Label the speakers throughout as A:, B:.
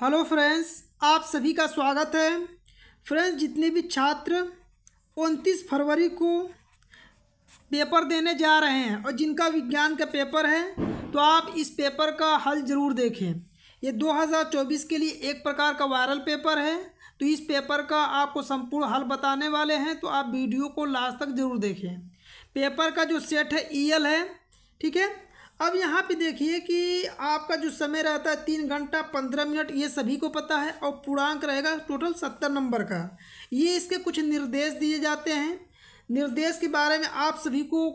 A: hello friends आप सभी का स्वागत है फ्रेंड्स जितने भी छात्र उनतीस फरवरी को पेपर देने जा रहे हैं और जिनका विज्ञान का पेपर है तो आप इस पेपर का हल ज़रूर देखें ये 2024 के लिए एक प्रकार का वायरल पेपर है तो इस पेपर का आपको संपूर्ण हल बताने वाले हैं तो आप वीडियो को लास्ट तक ज़रूर देखें पेपर का जो सेट है ई e है ठीक है अब यहाँ पे देखिए कि आपका जो समय रहता है तीन घंटा पंद्रह मिनट ये सभी को पता है और पूर्णांक रहेगा टोटल सत्तर नंबर का ये इसके कुछ निर्देश दिए जाते हैं निर्देश के बारे में आप सभी को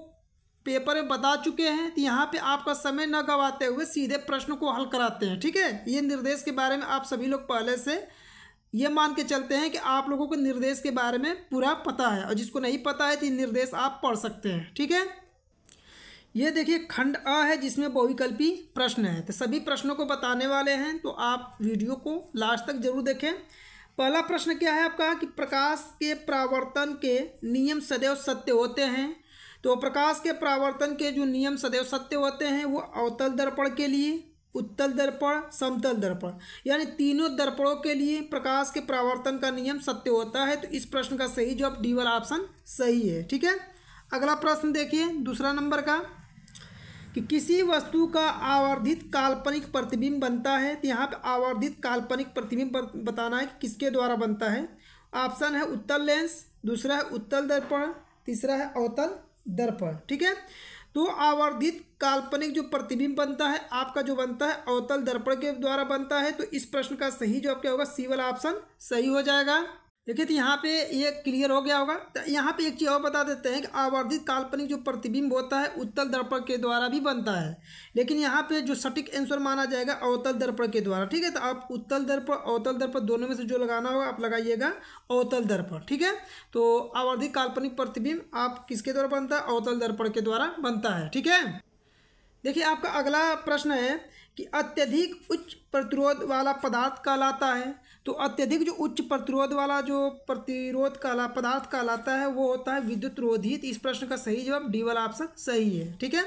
A: पेपर में बता चुके हैं तो यहाँ पे आपका समय न गवाते हुए सीधे प्रश्न को हल कराते हैं ठीक है ये निर्देश के बारे में आप सभी लोग पहले से ये मान के चलते हैं कि आप लोगों को निर्देश के बारे में पूरा पता है और जिसको नहीं पता है तो निर्देश आप पढ़ सकते हैं ठीक है ये देखिए खंड अ है जिसमें बहुविकल्पी प्रश्न है तो सभी प्रश्नों को बताने वाले हैं तो आप वीडियो को लास्ट तक जरूर देखें पहला प्रश्न क्या है आपका कि प्रकाश के प्रावर्तन के नियम सदैव सत्य होते हैं तो प्रकाश के प्रावर्तन के जो नियम सदैव सत्य होते हैं वो अवतल दर्पण के लिए उत्तल दर्पण समतल दर्पण यानी तीनों दर्पणों के लिए प्रकाश के प्रावर्तन का नियम सत्य होता है तो इस प्रश्न का सही जवाब डी वाला ऑप्शन सही है ठीक है अगला प्रश्न देखिए दूसरा नंबर का कि किसी वस्तु का आवर्धित काल्पनिक प्रतिबिंब बनता है तो यहाँ पर आवर्धित काल्पनिक प्रतिबिंब बताना है कि किसके द्वारा बनता है ऑप्शन है उत्तल लेंस दूसरा है उत्तल दर्पण तीसरा है अवतल दर्पण ठीक है तो आवर्धित काल्पनिक जो प्रतिबिंब बनता है आपका जो बनता है अवतल दर्पण के द्वारा बनता है तो इस प्रश्न का सही जवाब क्या होगा सी वाला ऑप्शन सही हो जाएगा देखिए तो यहाँ पे ये क्लियर हो गया होगा तो यहाँ पे एक चीज़ और बता देते हैं कि आवर्धित काल्पनिक जो प्रतिबिंब होता है उत्तल दर्पण के द्वारा भी बनता है लेकिन यहाँ पे जो सटीक आंसर माना जाएगा अवतल दर्पण के द्वारा ठीक है तो आप उत्तल दर्पण अवतल दर्पण दोनों में से जो लगाना होगा आप लगाइएगा अवतल दर्पण ठीक है तो आवर्धित काल्पनिक प्रतिबिंब आप किसके द्वारा बनता है अवतल दर्पण के द्वारा बनता है ठीक है देखिए आपका अगला प्रश्न है कि अत्यधिक उच्च प्रतिरोध वाला पदार्थ कहलाता है तो अत्यधिक जो उच्च प्रतिरोध वाला जो प्रतिरोध काला पदार्थ कहलाता है वो होता है विद्युत रोधित इस प्रश्न का सही जवाब डी वाला ऑप्शन सही है ठीक है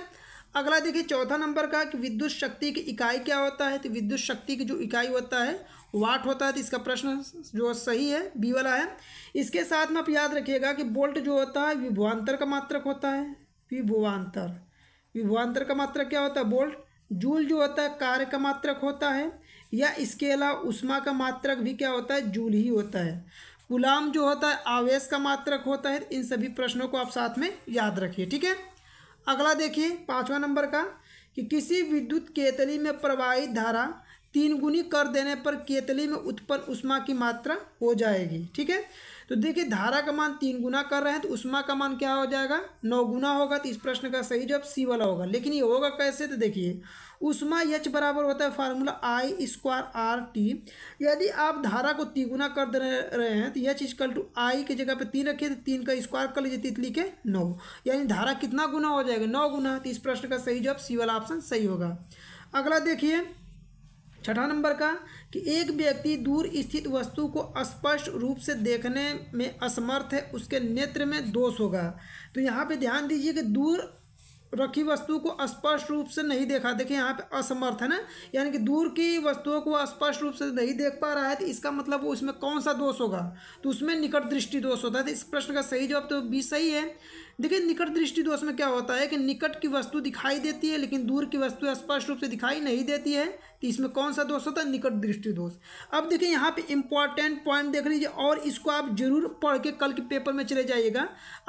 A: अगला देखिए चौथा नंबर का कि विद्युत शक्ति की इकाई क्या होता है तो विद्युत शक्ति की जो इकाई होता है वाट होता है तो इसका प्रश्न जो सही है बी वाला है इसके साथ में आप याद रखिएगा कि बोल्ट जो होता है विभुआंतर का मात्रक होता है विभुआंतर विभुआंतर का मात्रक क्या होता है बोल्ट जूल जो होता है कार्य का मात्रक होता है या इसके अलावा उष्मा का मात्रक भी क्या होता है जूल ही होता है गुलाम जो होता है आवेश का मात्रक होता है इन सभी प्रश्नों को आप साथ में याद रखिए ठीक है अगला देखिए पाँचवा नंबर का कि किसी विद्युत केतली में प्रवाहित धारा तीन गुनी कर देने पर केतली में उत्पन्न उष्मा की मात्रा हो जाएगी ठीक है तो देखिए धारा का मान तीन गुना कर रहे हैं तो उष्मा का मान क्या हो जाएगा नौ गुना होगा तो इस प्रश्न का सही जवाब सी वाला होगा लेकिन ये होगा कैसे तो देखिए उष्मा यच बराबर होता है formula I square R T यदि आप धारा को तिगुना कर दे रहे हैं तो यच इजकल टू आई की जगह पर तीन रखिए तो तीन का स्क्वायर कर लीजिए तितली के नौ यानी धारा कितना गुना हो जाएगा नौ गुना तो इस प्रश्न का सही जवाब सी वाला ऑप्शन सही होगा अगला देखिए छठा नंबर का कि एक व्यक्ति दूर स्थित वस्तु को स्पष्ट रूप से देखने में असमर्थ है उसके नेत्र में दोष होगा तो यहाँ पे ध्यान दीजिए कि दूर रखी वस्तु को स्पष्ट रूप से नहीं देखा देखिए यहाँ पे असमर्थ है ना यानी कि दूर की वस्तुओं को स्पष्ट रूप से नहीं देख पा रहा है तो इसका मतलब वो उसमें कौन सा दोष होगा तो उसमें निकट दृष्टि दोष होता है तो इस प्रश्न का सही जवाब तो भी सही है देखिए निकट दृष्टि दोष में क्या होता है कि निकट की वस्तु दिखाई देती है लेकिन दूर की वस्तु स्पष्ट रूप से दिखाई नहीं देती है तो इसमें कौन सा दोष होता है निकट दृष्टि दोष अब देखिए यहाँ पे इंपॉर्टेंट पॉइंट देख लीजिए और इसको आप जरूर पढ़ के कल के पेपर में चले जाइएगा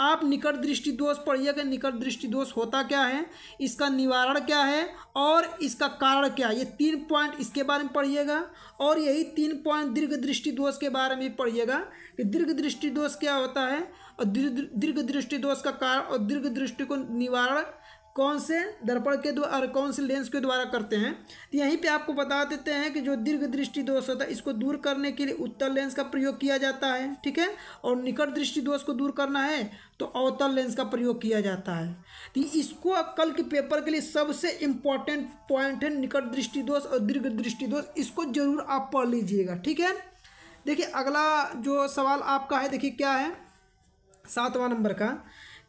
A: आप निकट दृष्टि दोष पढ़िएगा निकट दृष्टि दोष होता क्या है इसका निवारण क्या है और इसका कारण क्या है ये तीन पॉइंट इसके बारे में पढ़िएगा और यही तीन पॉइंट दीर्घ दृष्टि दोष के बारे में पढ़िएगा कि दीर्घ दृष्टि दोष क्या होता है और दीर्घ दृष्टि दोष का कारण और दीर्घ दृष्टि को निवारण कौन से दर्पण के द्वारा और कौन से लेंस के द्वारा करते हैं तो यहीं पे आपको बता देते हैं कि जो दीर्घ दृष्टि दोष होता है इसको दूर करने के लिए उत्तर लेंस का प्रयोग किया जाता है ठीक है और निकट दृष्टि दोष को दूर करना है तो अवतल लेंस का प्रयोग किया जाता है तो इसको कल के पेपर के लिए सबसे इम्पॉर्टेंट पॉइंट है निकट दृष्टि दोष और दीर्घ दृष्टि दोष इसको जरूर आप पढ़ लीजिएगा ठीक है देखिए अगला जो सवाल आपका है देखिए क्या है सातवां नंबर का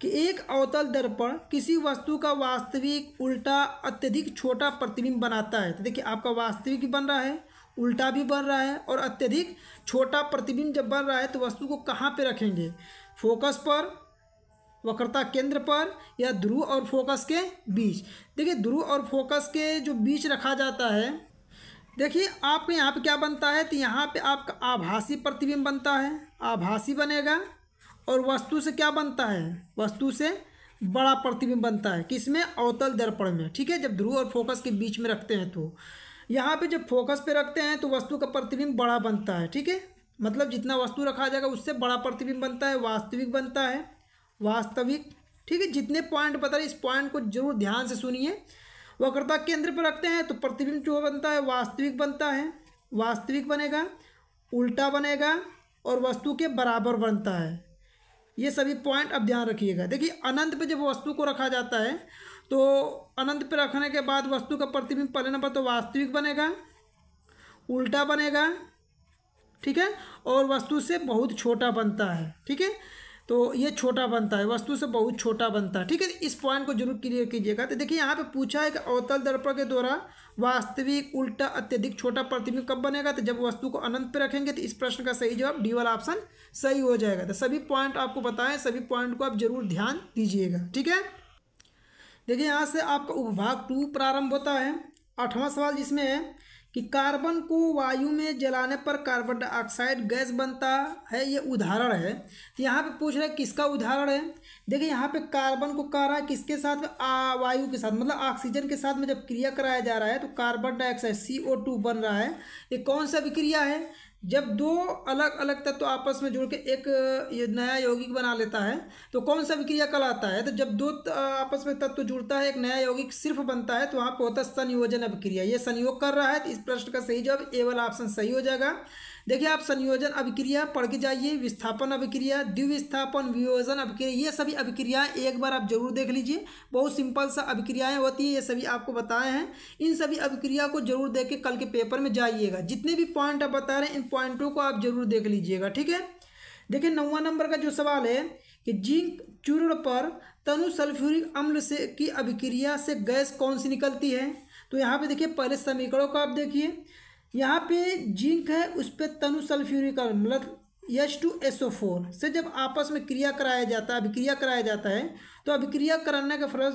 A: कि एक अवतल दर्पण किसी वस्तु का वास्तविक उल्टा अत्यधिक छोटा प्रतिबिंब बनाता है तो देखिए आपका वास्तविक भी बन रहा है उल्टा भी बन रहा है और अत्यधिक छोटा प्रतिबिंब जब बन रहा है तो वस्तु को कहाँ पे रखेंगे फोकस पर वक्रता केंद्र पर या ध्रुव और फोकस के बीच देखिए ध्रुव और फोकस के जो बीच रखा जाता है देखिए आपके यहाँ पे क्या बनता है तो यहाँ पे आपका आभासी प्रतिबिंब बनता है आभासी बनेगा और वस्तु से क्या बनता है वस्तु से बड़ा प्रतिबिंब बनता है किसमें अवतल दर्पण में ठीक है जब ध्रुव और फोकस के बीच में रखते हैं तो यहाँ पे जब फोकस पे रखते हैं तो वस्तु का प्रतिबिंब बड़ा बनता है ठीक है मतलब जितना वस्तु रखा जाएगा उससे बड़ा प्रतिबिंब बनता है वास्तविक बनता है वास्तविक ठीक है जितने पॉइंट बता रहे इस पॉइंट को जरूर ध्यान से सुनिए वक्रता केंद्र पर रखते हैं तो प्रतिबिंब जो बनता है वास्तविक बनता है वास्तविक बनेगा उल्टा बनेगा और वस्तु के बराबर बनता है ये सभी पॉइंट अब ध्यान रखिएगा देखिए अनंत पे जब वस्तु को रखा जाता है तो अनंत पे रखने के बाद वस्तु का प्रतिबिंब पहले नंबर तो वास्तविक बनेगा उल्टा बनेगा ठीक है और वस्तु से बहुत छोटा बनता है ठीक है तो ये छोटा बनता है वस्तु से बहुत छोटा बनता है ठीक है इस पॉइंट को जरूर क्लियर कीजिएगा तो देखिए यहाँ पे पूछा है कि अवतल दर्पण के द्वारा वास्तविक उल्टा अत्यधिक छोटा प्रतिबिंब कब बनेगा तो जब वस्तु को अनंत पे रखेंगे तो इस प्रश्न का सही जवाब डी वाला ऑप्शन सही हो जाएगा तो सभी पॉइंट आपको बताएं सभी पॉइंट को आप जरूर ध्यान दीजिएगा ठीक है देखिए यहाँ से आपका उपभाग टू प्रारंभ होता है आठवां सवाल जिसमें है कि कार्बन को वायु में जलाने पर कार्बन डाइऑक्साइड गैस बनता है ये उदाहरण है तो यहाँ पे पूछ रहा है किसका उदाहरण है देखिए यहाँ पे कार्बन को कह रहा है किसके साथ में वायु के साथ मतलब ऑक्सीजन के साथ में जब क्रिया कराया जा रहा है तो carbon dioxide C O two बन रहा है ये कौन सा विक्रिया है जब दो अलग अलग तत्व तो आपस में जुड़ के एक नया यौगिक बना लेता है तो कौन सा विक्रिया कहलाता है तो जब दो आपस में तत्व तो जुड़ता है एक नया यौगिक सिर्फ बनता है तो वहाँ पर होता है संयोजन अभिक्रिया ये संयोग कर रहा है तो इस प्रश्न का सही जवाब ए वाला ऑप्शन सही हो जाएगा देखिए आप संयोजन अभिक्रिया पढ़ के जाइए विस्थापन अभिक्रिया द्विविस्थापन वियोजन अभिक्रिया ये सभी अभिक्रियाएँ एक बार आप जरूर देख लीजिए बहुत सिंपल सा अभिक्रियाएँ होती है ये सभी आपको बताए हैं इन सभी अभिक्रिया को जरूर देख के कल के पेपर में जाइएगा जितने भी पॉइंट आप बता रहे हैं पॉइंटों को आप जरूर देख लीजिएगा ठीक है देखिए नौवा नंबर का जो सवाल है कि जिंक चूर्ण पर तनु सल्फ्यूरिक अम्ल से की अभिक्रिया से गैस कौन सी निकलती है तो यहाँ पे देखिए पहले समीकरणों को आप देखिए यहाँ पे जिंक है उस पर तनु सल्फ्यूरिक अम्ल H two S O four से जब आपस में क्रिया कराया जाता है अभिक्रिया कराया जाता है तो अभिक्रिया कराने का फर्ज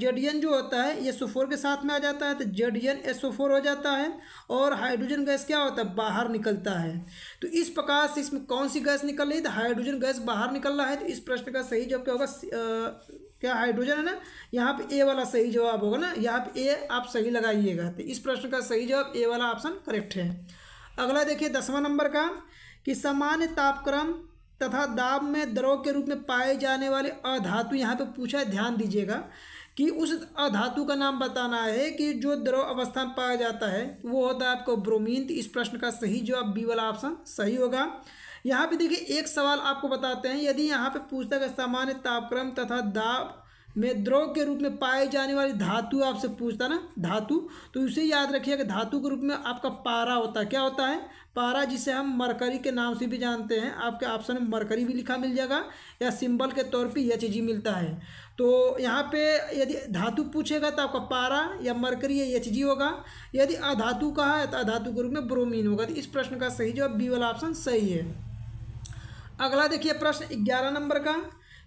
A: जेडियन जो होता है एस ओ फोर के साथ में आ जाता है तो जेडियन एस ओ फोर हो जाता है और हाइड्रोजन गैस क्या होता है बाहर निकलता है तो इस प्रकार से इसमें कौन सी गैस निकल रही है तो हाइड्रोजन गैस बाहर निकल रहा है तो इस प्रश्न का सही जवाब क्या होगा क्या हाइड्रोजन है ना यहाँ पे ए वाला सही जवाब होगा ना यहाँ पे ए आप सही लगाइएगा तो इस प्रश्न का सही जवाब ए वाला ऑप्शन करेक्ट है अगला देखिए दसवां नंबर का कि सामान्य तापक्रम तथा दाब में द्रव के रूप में पाए जाने वाले अधातु यहाँ पे पूछा है ध्यान दीजिएगा कि उस अधातु का नाम बताना है कि जो द्रव अवस्था में पाया जाता है वो होता है आपको ब्रोमीन तो इस प्रश्न का सही जवाब बी वाला ऑप्शन सही होगा यहाँ पे देखिए एक सवाल आपको बताते हैं यदि यहाँ पे पूछता है सामान्य तापक्रम तथा दाब में द्रव के रूप में पाए जाने वाली धातु आपसे पूछता ना धातु तो उसे याद रखिएगा धातु के रूप में आपका पारा होता है क्या होता है पारा जिसे हम मरकरी के नाम से भी जानते हैं आपके ऑप्शन में मरकरी भी लिखा मिल जाएगा या सिंबल के तौर पे एच जी मिलता है तो यहाँ पे यदि धातु पूछेगा तो आपका पारा या मरकरी या एच जी होगा यदि अधातु का है तो अधातु के रूप में ब्रोमीन होगा तो इस प्रश्न का सही जवाब बी वाला ऑप्शन सही है अगला देखिए प्रश्न ग्यारह नंबर का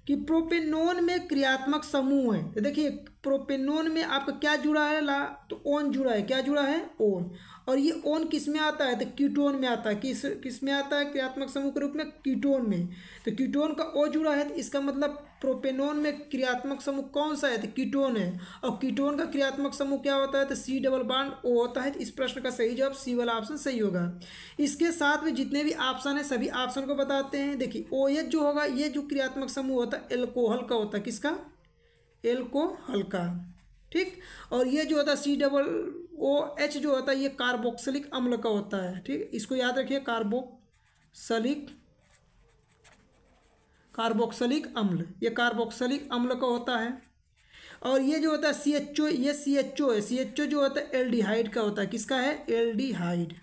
A: कि प्रोपेनोन में क्रियात्मक समूह है तो देखिए प्रोपेनोन में आपका क्या जुड़ा है ला तो ओन जुड़ा है क्या जुड़ा है ओन और ये ओन किस में आता है तो कीटोन में आता है किस किस में आता है क्रियात्मक समूह के रूप में कीटोन में तो कीटोन का ओ जुड़ा है तो इसका मतलब प्रोपेनोन में क्रियात्मक समूह कौन सा है तो कीटोन है और कीटोन का क्रियात्मक समूह क्या होता है तो सी डबल बाड ओ होता है तो इस प्रश्न का सही जवाब सी वाला ऑप्शन सही होगा इसके साथ में जितने भी ऑप्शन है सभी ऑप्शन को बताते हैं देखिए ओ एच जो होगा ये जो क्रियात्मक समूह होता है एल्कोहल का होता है किसका एल्कोहल का ठीक और ये जो होता है सी डबल ओ एच जो होता है ये कार्बोक्सिलिक अम्ल का होता है ठीक इसको याद रखिए कार्बोक्सलिक कार्बोक्सलिक अम्ल ये कार्बोक्सलिक अम्ल का होता है और ये जो होता है सी एच ओ ये सी एच ओ है सी एच ओ जो होता है एल डी हाइड का होता है किसका है एल एल डी हाइड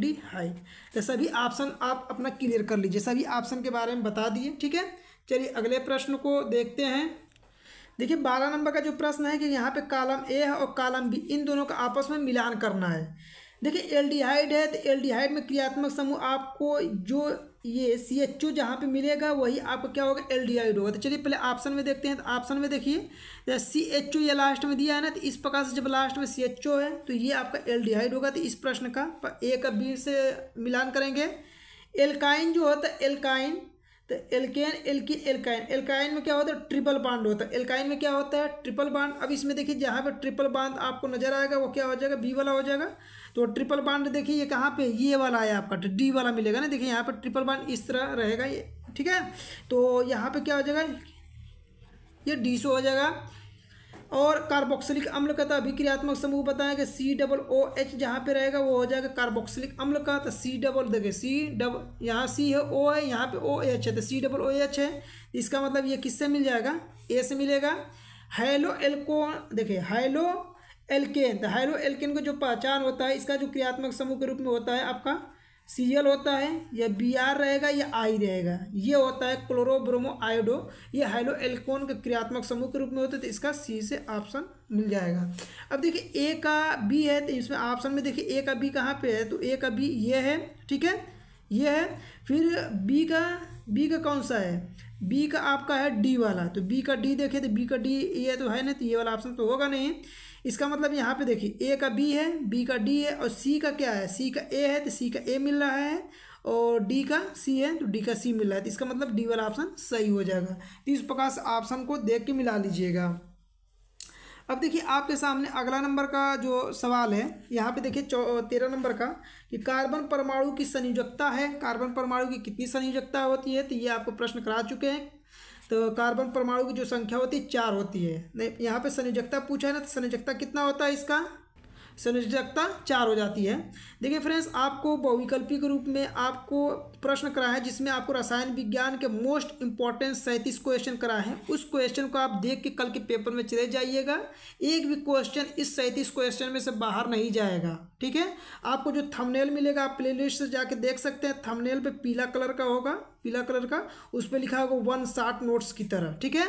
A: डी हाइड तो सभी ऑप्शन आप अपना क्लियर कर लीजिए सभी ऑप्शन के बारे में बता दिए ठीक है चलिए अगले प्रश्न को देखते हैं देखिए बारह नंबर का जो प्रश्न है कि यहाँ पे कालम ए है और कालम बी इन दोनों का आपस में मिलान करना है देखिए एल्डिहाइड है तो एल्डिहाइड में क्रियात्मक समूह आपको जो ये सी एच ओ जहाँ पर मिलेगा वही आपको क्या होगा एल डी आइड होगा तो चलिए पहले ऑप्शन में देखते हैं तो ऑप्शन में देखिए सी एच ओ ये लास्ट में दिया है ना तो इस प्रकार से जब लास्ट में सी एच ओ है तो ये आपका एल डी हाइड होगा तो इस प्रश्न का ए का बी से मिलान करेंगे एल्काइन जो होता है एल्काइन तो एल्केन एल्किन एल्काइन एल्काइन में क्या होता है ट्रिपल बांड होता है एल्काइन में क्या होता है ट्रिपल बांड अब इसमें देखिए जहाँ पे ट्रिपल बांड आपको नजर आएगा वो क्या हो जाएगा बी वाला हो जाएगा तो ट्रिपल बांड देखिए ये कहाँ पे ये वाला है आपका डी तो वाला मिलेगा ना देखिए यहाँ पर ट्रिपल बांड इस तरह रहेगा ये ठीक है तो यहाँ पर क्या हो जाएगा ये डी हो जाएगा और कार्बोक्सिलिक अम्ल का तो अभिक्रियात्मक समूह बताएं कि सी डबल ओ एच जहाँ पर रहेगा वो हो जाएगा कार्बोक्सिलिक अम्ल का तो सी डबल देखिए सी डबल यहाँ सी है ओ है यहाँ पे ओ एच है तो सी डबल ओ एच है इसका मतलब ये किससे मिल जाएगा ए से मिलेगा हाइलो एल्को देखिए हाइलो एल्केन तो हाइलो एल्केन का जो पहचान होता है इसका जो क्रियात्मक समूह के रूप में होता है आपका सी एल होता है या बी आर रहेगा या आई रहेगा ये होता है क्लोरोब्रोमो आयोडो ये हाइलो एल्कोन के क्रियात्मक समूह के रूप में होते तो इसका सी से ऑप्शन मिल जाएगा अब देखिए ए का बी है तो इसमें ऑप्शन में देखिए ए का बी कहाँ पे है तो ए का बी ये है ठीक है ये है फिर बी का बी का कौन सा है बी का आपका है डी वाला तो बी का डी देखे तो बी का डी ये तो है ना तो ये वाला ऑप्शन तो होगा नहीं इसका मतलब यहाँ पे देखिए ए का बी है बी का डी है और सी का क्या है सी का ए है तो सी का ए मिल रहा है और डी का सी है तो डी का सी मिल रहा है तो इसका मतलब डी वाला ऑप्शन सही हो जाएगा तो इस प्रकार से ऑप्शन को देख के मिला लीजिएगा अब देखिए आपके सामने अगला नंबर का जो सवाल है यहाँ पे देखिए चौ तेरह नंबर का कि कार्बन परमाणु की संयोजकता है कार्बन परमाणु की कितनी संयोजकता होती है तो ये आपको प्रश्न करा चुके हैं तो कार्बन परमाणु की जो संख्या होती है चार होती है नहीं यहाँ पे संयोजकता पूछा है ना तो संयोजकता कितना होता है इसका संयोजकता चार हो जाती है देखिए फ्रेंड्स आपको बहुविकल्पिक रूप में आपको प्रश्न करा है जिसमें आपको रसायन विज्ञान के मोस्ट इंपॉर्टेंट सैंतीस क्वेश्चन करा है उस क्वेश्चन को आप देख के कल के पेपर में चले जाइएगा एक भी क्वेश्चन इस सैंतीस क्वेश्चन में से बाहर नहीं जाएगा ठीक है आपको जो थमनेल मिलेगा आप प्ले से जाके देख सकते हैं थमनेल पर पीला कलर का होगा पीला कलर का उस पर लिखा होगा वन शार्ट नोट्स की तरह ठीक है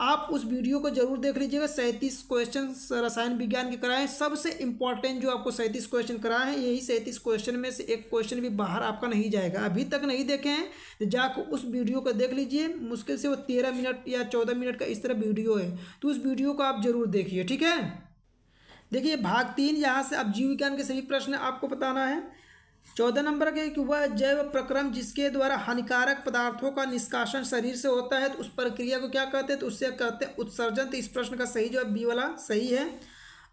A: आप उस वीडियो को जरूर देख लीजिएगा सैंतीस क्वेश्चन रसायन विज्ञान के कराए हैं सबसे इंपॉर्टेंट जो आपको सैंतीस क्वेश्चन कराए हैं यही सैंतीस क्वेश्चन में से एक क्वेश्चन भी बाहर आपका नहीं जाएगा अभी तक नहीं देखे हैं तो जाकर उस वीडियो को देख लीजिए मुश्किल से वो तेरह मिनट या चौदह मिनट का इस तरह वीडियो है तो उस वीडियो को आप जरूर देखिए ठीक है देखिए भाग तीन यहाँ से अब जीव विज्ञान के सभी प्रश्न आपको बताना है चौदह नंबर का कि वह जैव प्रक्रम जिसके द्वारा हानिकारक पदार्थों का निष्कासन शरीर से होता है तो उस प्रक्रिया को क्या कहते हैं तो उससे कहते हैं उत्सर्जन तो इस प्रश्न का सही जो है बी वाला सही है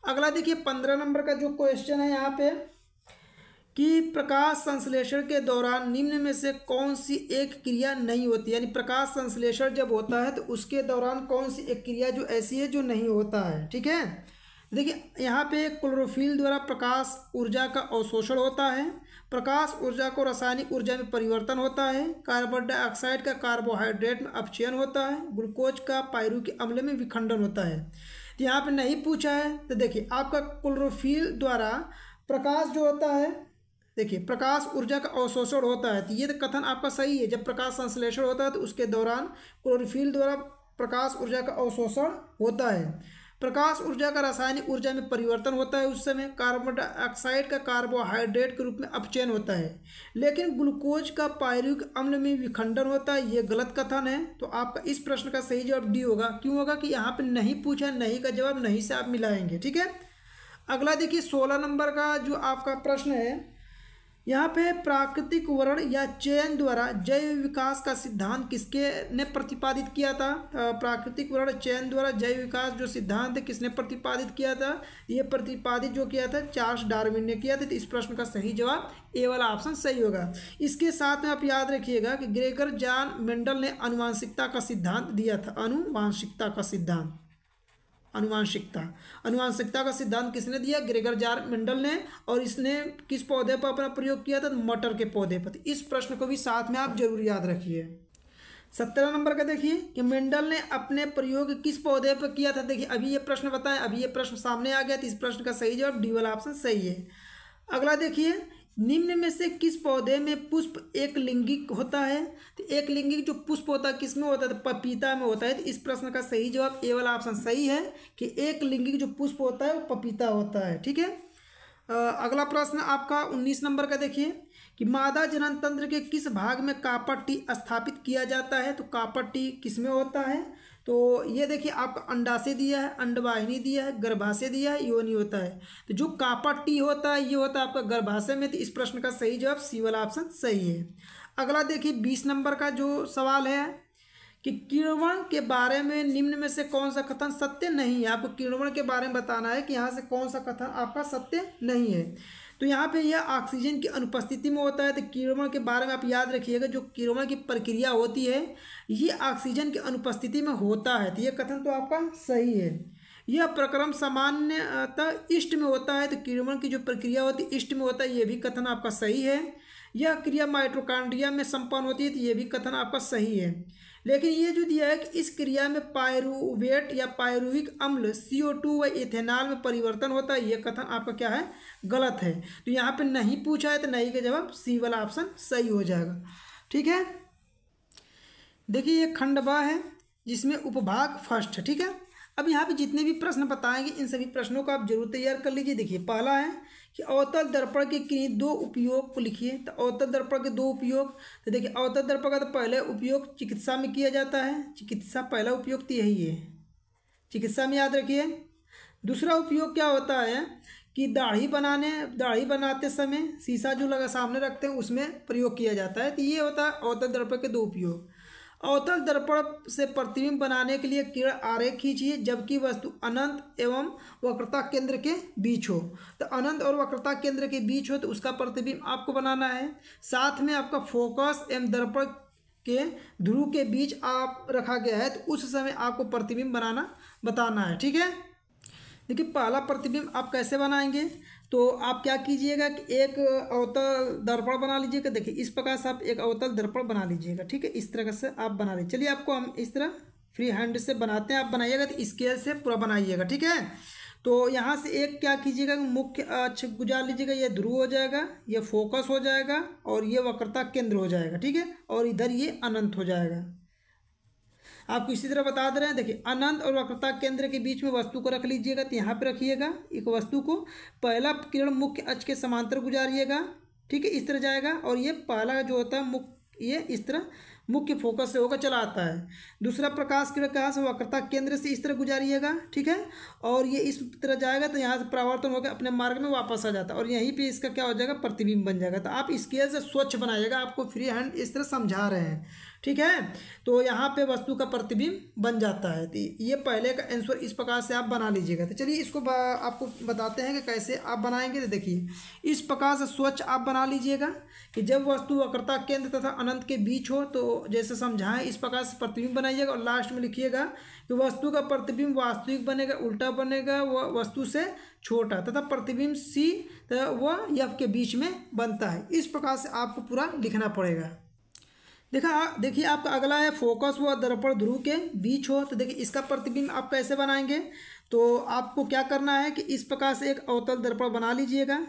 A: अगला देखिए पंद्रह नंबर का जो क्वेश्चन है यहाँ पे कि प्रकाश संश्लेषण के दौरान निम्न में से कौन सी एक क्रिया नहीं होती यानी प्रकाश संश्लेषण जब होता है तो उसके दौरान कौन सी एक क्रिया जो ऐसी है जो नहीं होता है ठीक है देखिए यहाँ पे क्लोरोफिल द्वारा प्रकाश ऊर्जा का अवशोषण होता है प्रकाश ऊर्जा को रासायनिक ऊर्जा में परिवर्तन होता है कार्बन डाइऑक्साइड का कार्बोहाइड्रेट में अपचयन होता है ग्लूकोज का पायरू के अम्ल में विखंडन होता है तो यहाँ पर नहीं पूछा है तो देखिए आपका क्लोरोफिल द्वारा प्रकाश जो होता है देखिए प्रकाश ऊर्जा का अवशोषण होता है तो ये तो कथन आपका सही है जब प्रकाश संश्लेषण होता है तो उसके दौरान क्लोरोफिल द्वारा प्रकाश ऊर्जा का अवशोषण होता है प्रकाश ऊर्जा का रासायनिक ऊर्जा में परिवर्तन होता है उस समय कार्बन डाइऑक्साइड का कार्बोहाइड्रेट के रूप में अपचयन होता है लेकिन ग्लूकोज का पायरुक अम्ल में विखंडन होता है ये गलत कथन है तो आपका इस प्रश्न का सही जवाब डी होगा क्यों होगा कि यहाँ पे नहीं पूछा नहीं का जवाब नहीं से आप मिलाएंगे ठीक है अगला देखिए सोलह नंबर का जो आपका प्रश्न है यहाँ पे प्राकृतिक वर्ण या चयन द्वारा जैव विकास का सिद्धांत किसके ने प्रतिपादित किया था प्राकृतिक वर्ण चयन द्वारा जैव विकास जो सिद्धांत है किसने प्रतिपादित किया था ये प्रतिपादित जो किया था चार्ल्स डार्विन ने किया था तो इस प्रश्न का सही जवाब ए वाला ऑप्शन सही होगा इसके साथ में आप याद रखिएगा कि ग्रेगर जॉन मेंडल ने अनुवांशिकता का सिद्धांत दिया था अनुवांशिकता का सिद्धांत अनुवांशिकता अनुवांशिकता का सिद्धांत किसने दिया ग्रेगर जार मंडल ने और इसने किस पौधे पर अपना प्रयोग किया था मटर के पौधे पर इस प्रश्न को भी साथ में आप जरूर याद रखिए सत्रह नंबर का देखिए कि मेंडल ने अपने प्रयोग किस पौधे पर किया था देखिए अभी ये प्रश्न बताएं अभी ये प्रश्न सामने आ गया तो इस प्रश्न का सही जवाब डी वाला ऑप्शन सही है अगला देखिए निम्न में से किस पौधे में पुष्प एक लिंगिक होता है तो एक लिंगिक जो पुष्प होता है किस में होता है तो पपीता में होता है तो इस प्रश्न का सही जवाब ए वाला ऑप्शन सही है कि एक लिंगिक जो पुष्प होता है वो पपीता होता है ठीक है अगला प्रश्न आपका उन्नीस नंबर का देखिए कि मादा जनन तंत्र के किस भाग में कापट्टी स्थापित किया जाता है तो कापट्टी किस में होता है तो ये देखिए आपका अंडाशय दिया है अंडवाहिनी दिया है गर्भाशय दिया है यो नहीं होता है तो जो कापा टी होता है ये होता है आपका गर्भाशय में तो इस प्रश्न का सही जवाब सी वाला ऑप्शन सही है अगला देखिए बीस नंबर का जो सवाल है कि किरवण के बारे में निम्न में से कौन सा कथन सत्य नहीं है आपको किरवण के बारे में बताना है कि यहाँ से कौन सा कथन आपका सत्य नहीं है तो यहाँ पे यह ऑक्सीजन की अनुपस्थिति में होता है तो किरणों के बारे में आप याद रखिएगा जो किरणों की प्रक्रिया होती है ये ऑक्सीजन की अनुपस्थिति में होता है तो यह कथन तो आपका सही है यह प्रक्रम सामान्यतः इष्ट में होता है तो किरणों की जो प्रक्रिया होती है इष्ट में होता है ये भी कथन आपका सही है यह क्रिया माइट्रोकांड्रिया में संपन्न होती है तो ये भी कथन आपका सही है लेकिन ये जो दिया है कि इस क्रिया में पायरुवेट या पायरुविक अम्ल सी ओ टू व इथेनॉल में परिवर्तन होता है ये कथन आपका क्या है गलत है तो यहाँ पे नहीं पूछा है तो नहीं का जवाब सी वाला ऑप्शन सही हो जाएगा ठीक है देखिए ये खंड है जिसमें उपभाग फर्स्ट ठीक है अब यहाँ पे जितने भी प्रश्न बताएंगे इन सभी प्रश्नों को आप जरूर तैयार कर लीजिए देखिए पहला है कि अवतल दर्पण के किन्हीं दो उपयोग को लिखिए तो अवतल दर्पण के दो उपयोग तो देखिए अवतल दर्पण का तो पहले उपयोग चिकित्सा में किया जाता है चिकित्सा पहला उपयोग तो यही है चिकित्सा में याद रखिए दूसरा उपयोग क्या होता है कि दाढ़ी बनाने दाढ़ी बनाते समय शीशा जो लगा सामने रखते हैं उसमें प्रयोग किया जाता है तो ये होता है अवतल दर्पण के दो उपयोग अवतल दर्पण से प्रतिबिंब बनाने के लिए किरण आरेख खींचिए जबकि वस्तु अनंत एवं वक्रता केंद्र के बीच हो तो अनंत और वक्रता केंद्र के बीच हो तो उसका प्रतिबिंब आपको बनाना है साथ में आपका फोकस एवं दर्पण के ध्रुव के बीच आप रखा गया है तो उस समय आपको प्रतिबिंब बनाना बताना है ठीक है देखिए पहला प्रतिबिंब आप कैसे बनाएंगे तो आप क्या कीजिएगा कि एक अवतल दर्पण बना लीजिएगा देखिए इस प्रकार से आप एक अवतल दर्पण बना लीजिएगा ठीक है इस तरह से आप बना लीजिए चलिए आपको हम इस तरह फ्री हैंड से बनाते हैं आप बनाइएगा तो स्केल से पूरा बनाइएगा ठीक है तो यहाँ से एक क्या कीजिएगा मुख्य अक्ष गुजार लीजिएगा ये ध्रुव हो जाएगा ये फोकस हो जाएगा और ये वक्रता केंद्र हो जाएगा ठीक है और इधर ये अनंत हो जाएगा आपको इसी तरह बता दे रहे हैं देखिए अनंत और वक्रता केंद्र के बीच में वस्तु को रख लीजिएगा तो यहाँ पर रखिएगा एक वस्तु को पहला किरण मुख्य अक्ष के समांतर गुजारिएगा ठीक है इस तरह जाएगा और ये पहला जो होता है मुख्य ये इस तरह मुख्य फोकस से होकर चला आता है दूसरा प्रकाश किरण कहाँ से वक्रता केंद्र से इस तरह गुजारिएगा ठीक है और ये इस तरह जाएगा तो यहाँ से परावर्तन होकर अपने मार्ग में वापस आ जाता है और यहीं पे इसका क्या हो जाएगा प्रतिबिंब बन जाएगा तो आप स्केल से स्वच्छ बनाइएगा आपको फ्री हैंड इस तरह समझा रहे हैं ठीक है तो यहाँ पे वस्तु का प्रतिबिंब बन जाता है तो ये पहले का आंसर इस प्रकार से आप बना लीजिएगा तो चलिए इसको आपको बताते हैं कि कैसे आप बनाएंगे तो देखिए इस प्रकार से स्वच्छ आप बना लीजिएगा कि जब वस्तु वक्रता केंद्र तथा अनंत के बीच हो तो जैसे समझाएं इस प्रकार से प्रतिबिंब बनाइएगा और लास्ट में लिखिएगा कि वस्तु का प्रतिबिंब वास्तविक बनेगा उल्टा बनेगा वह वस्तु से छोटा तथा प्रतिबिंब सी व यफ के बीच में बनता है इस प्रकार से आपको पूरा लिखना पड़ेगा देखा देखिए आपका अगला है फोकस व दर्पण ध्रुव के बीच हो तो देखिए इसका प्रतिबिंब आप कैसे बनाएंगे तो आपको क्या करना है कि इस प्रकार से एक अवतल दर्पण बना लीजिएगा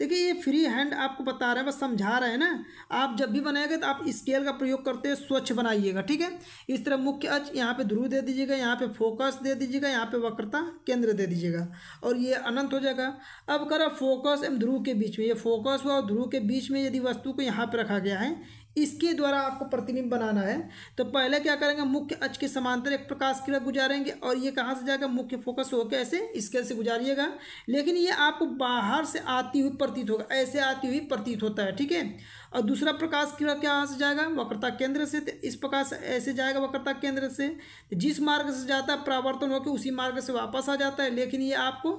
A: देखिए ये फ्री हैंड आपको बता रहे हैं बस समझा रहे हैं ना आप जब भी बनाएंगे तो आप स्केल का प्रयोग करते हुए स्वच्छ बनाइएगा ठीक है इस तरह मुख्य अच यहाँ पे ध्रुव दे दीजिएगा यहाँ पे फोकस दे दीजिएगा यहाँ पे वक्रता केंद्र दे दीजिएगा और ये अनंत हो जाएगा अब करो फोकस एवं ध्रुव के बीच में ये फोकस हुआ और ध्रुव के बीच में यदि वस्तु को यहाँ पर रखा गया है इसके द्वारा आपको प्रतिबिंब बनाना है तो पहले क्या करेंगे मुख्य अच के समांतर एक प्रकाश किरण गुजारेंगे और ये कहाँ से जाएगा मुख्य फोकस होकर ऐसे स्केल से गुजारिएगा लेकिन ये आपको बाहर से आती हुई प्रतीत होगा ऐसे आती हुई प्रतीत होता है ठीक है और दूसरा प्रकाश किरण क्या से जाएगा वक्रता केंद्र से तो इस प्रकार से ऐसे जाएगा वक्रता केंद्र से तो जिस मार्ग से जाता है प्रावर्तन होकर उसी मार्ग से वापस आ जाता है लेकिन ये आपको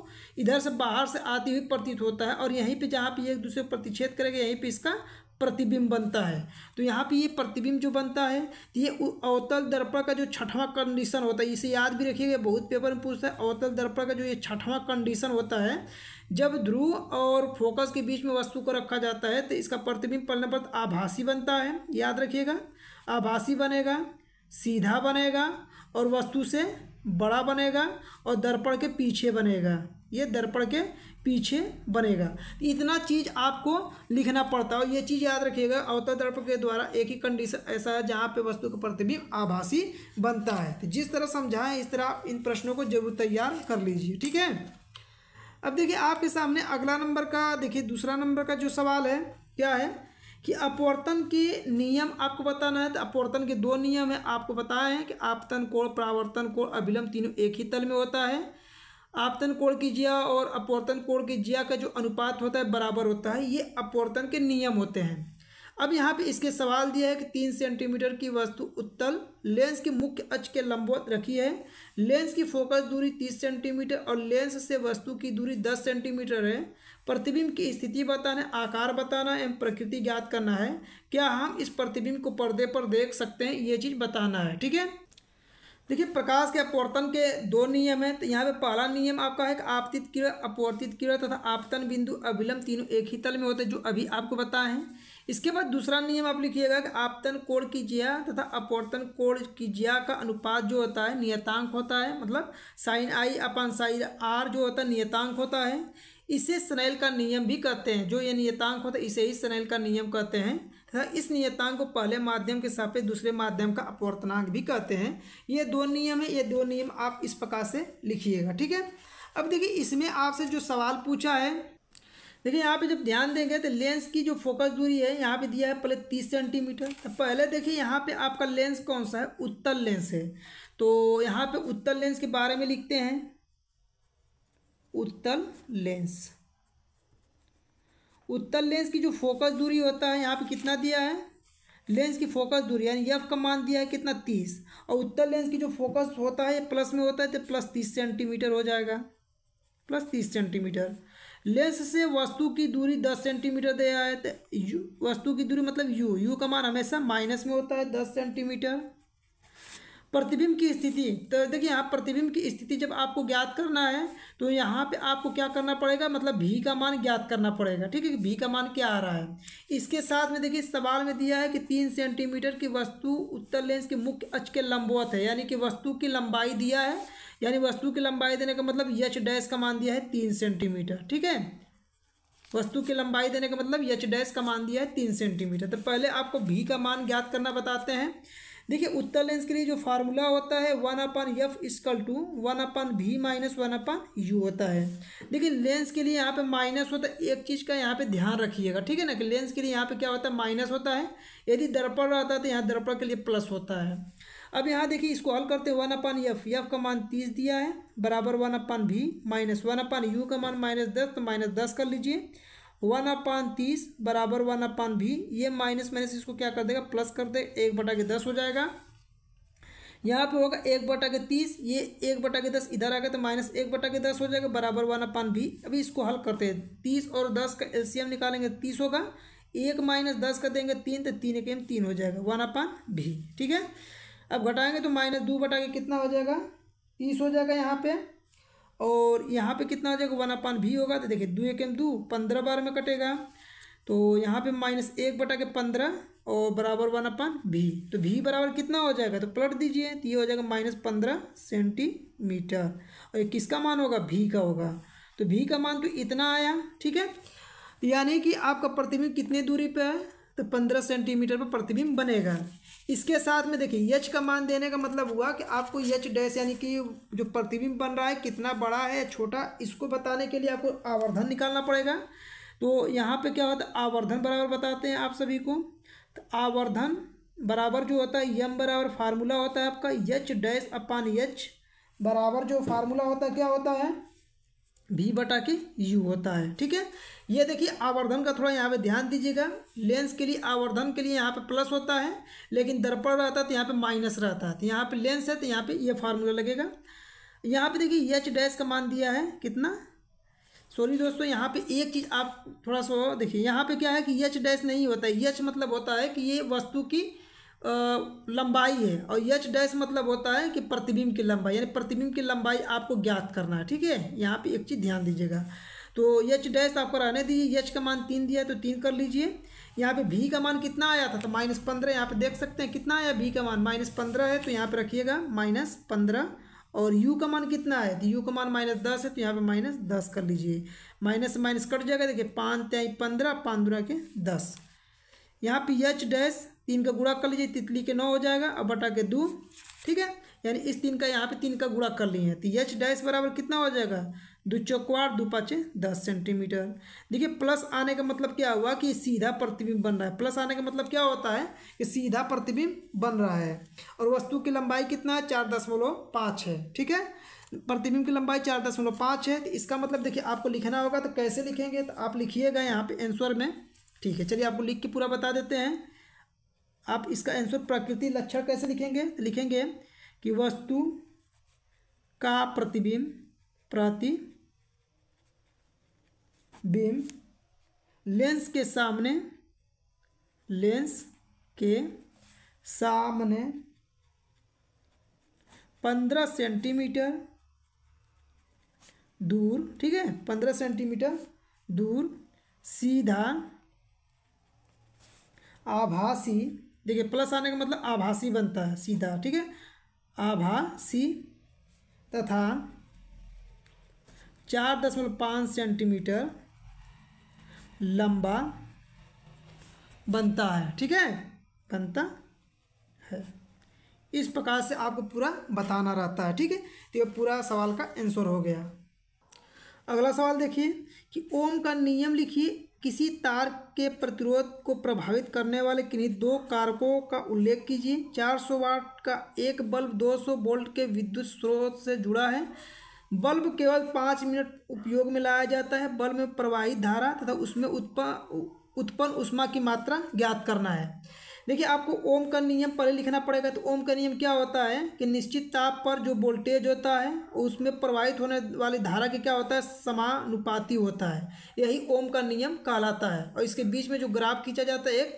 A: इधर से बाहर से आती हुई प्रतीत होता है और यहीं पे जहाँ पे एक दूसरे प्रतिच्छेद करेगा यहीं पे इसका प्रतिबिंब बनता है तो यहाँ पे ये प्रतिबिंब जो बनता है ये अवतल दर्पण का जो छठवां कंडीशन होता है इसे याद भी रखिएगा बहुत पेपर में पूछता है अवतल दर्पण का जो ये छठवां कंडीशन होता है जब ध्रुव और फोकस के बीच में वस्तु को रखा जाता है तो इसका प्रतिबिंब पलने पर आभासी बनता है याद रखिएगा आभासी बनेगा सीधा बनेगा और वस्तु से बड़ा बनेगा और दर्पण के पीछे बनेगा ये दर्पण के पीछे बनेगा इतना चीज़ आपको लिखना पड़ता है ये चीज़ याद रखिएगा अवतर दर्प के द्वारा एक ही कंडीशन ऐसा है जहाँ पे वस्तु का प्रतिबिंब आभासी बनता है तो जिस तरह समझाएं इस तरह आप इन प्रश्नों को जरूर तैयार कर लीजिए ठीक है अब देखिए आपके सामने अगला नंबर का देखिए दूसरा नंबर का जो सवाल है क्या है कि अपवर्तन के नियम आपको बताना है तो अपवर्तन के दो नियम है आपको बताए हैं कि आपतन कोण प्रावर्तन कोण अभिलंब तीनों एक ही तल में होता है आपतन कोण की जिया और अपवर्तन कोण की जिया का जो अनुपात होता है बराबर होता है ये अपवर्तन के नियम होते हैं अब यहाँ पे इसके सवाल दिया है कि तीन सेंटीमीटर की वस्तु उत्तल लेंस के मुख्य अच के लंबवत रखी है लेंस की फोकस दूरी तीस सेंटीमीटर और लेंस से वस्तु की दूरी दस सेंटीमीटर है प्रतिबिंब की स्थिति बताना आकार बताना एवं प्रकृति ज्ञात करना है क्या हम इस प्रतिबिंब को पर्दे पर देख सकते हैं ये चीज़ बताना है ठीक है देखिए प्रकाश के अपवर्तन के दो नियम है तो यहाँ पे पहला नियम आपका है कि आपतित किरण अपवर्तित किरण तथा आपतन बिंदु अभिलम्ब तीनों एक ही तल में होते हैं जो अभी आपको बताए हैं इसके बाद दूसरा नियम आप लिखिएगा कि आपतन कोण की जिया तथा अपवर्तन कोण की जिया का अनुपात जो होता है नियतांक होता है मतलब sine I upon sine R जो होता है नियतांक होता है इसे स्नेल का नियम भी कहते हैं जो ये नियतांक होता है इसे ही स्नेल का नियम कहते हैं तथा इस नियतांक को पहले माध्यम के सापेक्ष दूसरे माध्यम का अपवर्तनांक भी कहते हैं ये दो नियम है ये दो नियम आप इस प्रकार से लिखिएगा ठीक है अब देखिए इसमें आपसे जो सवाल पूछा है देखिए यहाँ पे जब ध्यान देंगे तो लेंस की जो फोकस दूरी है यहाँ पे दिया है पहले तीस सेंटीमीटर तो पहले देखिए यहाँ पे आपका लेंस कौन सा है उत्तल लेंस है तो यहाँ पे उत्तल लेंस के बारे में लिखते हैं उत्तल लेंस उत्तर लेंस की जो फोकस दूरी होता है यहाँ पे कितना दिया है लेंस की फोकस दूरी यानी यफ का मान दिया है कितना तीस और उत्तर लेंस की जो फोकस होता है प्लस में होता है तो प्लस तीस सेंटीमीटर हो जाएगा प्लस तीस सेंटीमीटर लेंस से वस्तु की दूरी दस सेंटीमीटर दिया है तो वस्तु की दूरी मतलब यू यू का मान हमेशा माइनस में होता है दस सेंटीमीटर प्रतिबिंब की स्थिति तो देखिए यहाँ प्रतिबिंब की स्थिति जब आपको ज्ञात करना है तो यहाँ पे आपको क्या करना पड़ेगा मतलब भी का मान ज्ञात करना पड़ेगा ठीक है भी का मान क्या आ रहा है इसके साथ में देखिए सवाल में दिया है कि तीन सेंटीमीटर की वस्तु उत्तर लेंस के मुख्य अच के लंबवत है यानी कि वस्तु की लंबाई दिया है यानी वस्तु की लंबाई देने का मतलब यच डैश का मान दिया है तीन सेंटीमीटर ठीक है वस्तु की लंबाई देने का मतलब यच डैश का मान दिया है तीन सेंटीमीटर तो पहले आपको भी का मान ज्ञात करना बताते हैं देखिए उत्तर लेंस के लिए जो फार्मूला होता है one upon F equal to one upon V minus one upon you होता है देखिए लेंस के लिए यहाँ पे माइनस होता है एक चीज़ का यहाँ पे ध्यान रखिएगा ठीक है ना कि लेंस के लिए यहाँ पे क्या होता है माइनस होता है यदि दर्पण रहता है तो यहाँ दर्पण के लिए प्लस होता है अब यहाँ देखिए इसको हल करते वन अपन यफ यफ का मान तीस दिया है बराबर one upon V minus one upon you का मान माइनस दस तो माइनस दस कर लीजिए वन अपान तीस बराबर वन अपान भी ये माइनस माइनस इसको क्या कर देगा प्लस कर दे एक बटा के दस हो जाएगा यहाँ पे होगा एक बटा के तीस ये एक बटा के दस इधर आ गया तो माइनस एक बटा के दस हो जाएगा बराबर वन अपान भी अभी इसको हल करते हैं तीस और दस का एलसीएम निकालेंगे तीस होगा एक माइनस दस का देंगे तीन तो तीन एक एम तीन हो जाएगा वन अपान भी ठीक है अब घटाएंगे तो माइनस दो बटा के कितना हो जाएगा तीस हो जाएगा यहाँ पे और यहाँ पे कितना आ जाएगा वन अपान भी होगा तो देखिए दो एक एम दो पंद्रह बार में कटेगा तो यहाँ पे माइनस एक बटा के पंद्रह और बराबर वन अपान भी तो भी बराबर कितना हो जाएगा तो प्लट दीजिए तो ये हो जाएगा माइनस पंद्रह सेंटीमीटर और ये किसका मान होगा भी का होगा तो भी का मान तो इतना आया ठीक है यानी कि आपका प्रतिबिंब कितने दूरी पर है तो पंद्रह सेंटीमीटर पर प्रतिबिंब बनेगा इसके साथ में देखिए यच का मान देने का मतलब हुआ कि आपको यच डैश यानी कि जो प्रतिबिंब बन रहा है कितना बड़ा है छोटा इसको बताने के लिए आपको आवर्धन निकालना पड़ेगा तो यहाँ पे क्या होता है आवर्धन बराबर बताते हैं आप सभी को तो आवर्धन बराबर जो होता है यम बराबर फार्मूला होता है आपका यच डैश अपान यच बराबर जो फार्मूला होता है क्या होता है भी बटा के यू होता है ठीक है ये देखिए आवर्धन का थोड़ा यहाँ पे ध्यान दीजिएगा लेंस के लिए आवर्धन के लिए यहाँ पे प्लस होता है लेकिन दर्पण रहता है तो यहाँ पे माइनस रहता है तो यहाँ पे लेंस है तो यहाँ पे ये फार्मूला लगेगा यहाँ पे देखिए एच डैश का मान दिया है कितना सॉरी दोस्तों यहाँ पे एक चीज़ आप थोड़ा सा देखिए यहाँ पे क्या है कि एच डैश नहीं होता है एच मतलब होता है कि ये वस्तु की लंबाई है और यच डैश मतलब होता है कि प्रतिबिंब की लंबाई यानी प्रतिबिंब की लंबाई आपको ज्ञात करना है ठीक है यहाँ पे एक चीज़ ध्यान दीजिएगा तो यच डैश आपको रहने दीजिए यच का मान तीन दिया तो तीन कर लीजिए यहाँ पे भी का मान कितना आया था तो माइनस पंद्रह यहाँ पे देख सकते हैं कितना आया भी का मान माइनस पंद्रह है तो यहाँ पर रखिएगा माइनस पंद्रह और यू का मान कितना है तो यू का मान माइनस दस है तो यहाँ पे माइनस दस कर लीजिए माइनस माइनस कट जाएगा देखिए पाँच तेई पंद्रह पाँच दुरा के दस यहाँ पे एच डैश तीन का गुणा कर लीजिए तितली के नौ हो जाएगा अब बटा के दो ठीक है यानी इस तीन का यहाँ पे तीन का गुणा कर लिए हैं तो यच डैश बराबर कितना हो जाएगा दो चौकवार दो पाँचे दस सेंटीमीटर देखिए प्लस आने का मतलब क्या हुआ कि सीधा प्रतिबिंब बन रहा है प्लस आने का मतलब क्या होता है कि सीधा प्रतिबिंब बन रहा है और वस्तु की लंबाई कितना है चार दशमलव पाँच है ठीक है प्रतिबिंब की लंबाई चार दशमलव पाँच है तो इसका मतलब देखिए आपको लिखना होगा तो कैसे लिखेंगे तो आप लिखिएगा यहाँ पे आंसर में ठीक है चलिए आपको लिख के पूरा बता देते हैं आप इसका आंसर प्रकृति लक्षण कैसे लिखेंगे लिखेंगे कि वस्तु का प्रतिबिंब प्रतिबिंब लेंस के सामने लेंस के सामने पंद्रह सेंटीमीटर दूर ठीक है पंद्रह सेंटीमीटर दूर सीधा आभासी देखिए प्लस आने का मतलब आभासी बनता है सीधा ठीक है आभासी तथा चार दशमलव पाँच सेंटीमीटर लंबा बनता है ठीक है बनता है इस प्रकार से आपको पूरा बताना रहता है ठीक है तो ये पूरा सवाल का आंसर हो गया अगला सवाल देखिए कि ओम का नियम लिखिए किसी तार के प्रतिरोध को प्रभावित करने वाले किन्हीं दो कारकों का उल्लेख कीजिए 400 वाट का एक बल्ब 200 वोल्ट के विद्युत स्रोत से जुड़ा है बल्ब केवल पाँच मिनट उपयोग में लाया जाता है बल्ब में प्रवाहित धारा तथा उसमें उत्पन्न उत्पन्न उष्मा की मात्रा ज्ञात करना है देखिए आपको ओम का नियम पहले लिखना पड़ेगा तो ओम का नियम क्या होता है कि निश्चित ताप पर जो वोल्टेज होता है उसमें प्रवाहित होने वाली धारा के क्या होता है समानुपाती होता है यही ओम का नियम कहलाता है और इसके बीच में जो ग्राफ खींचा जाता है एक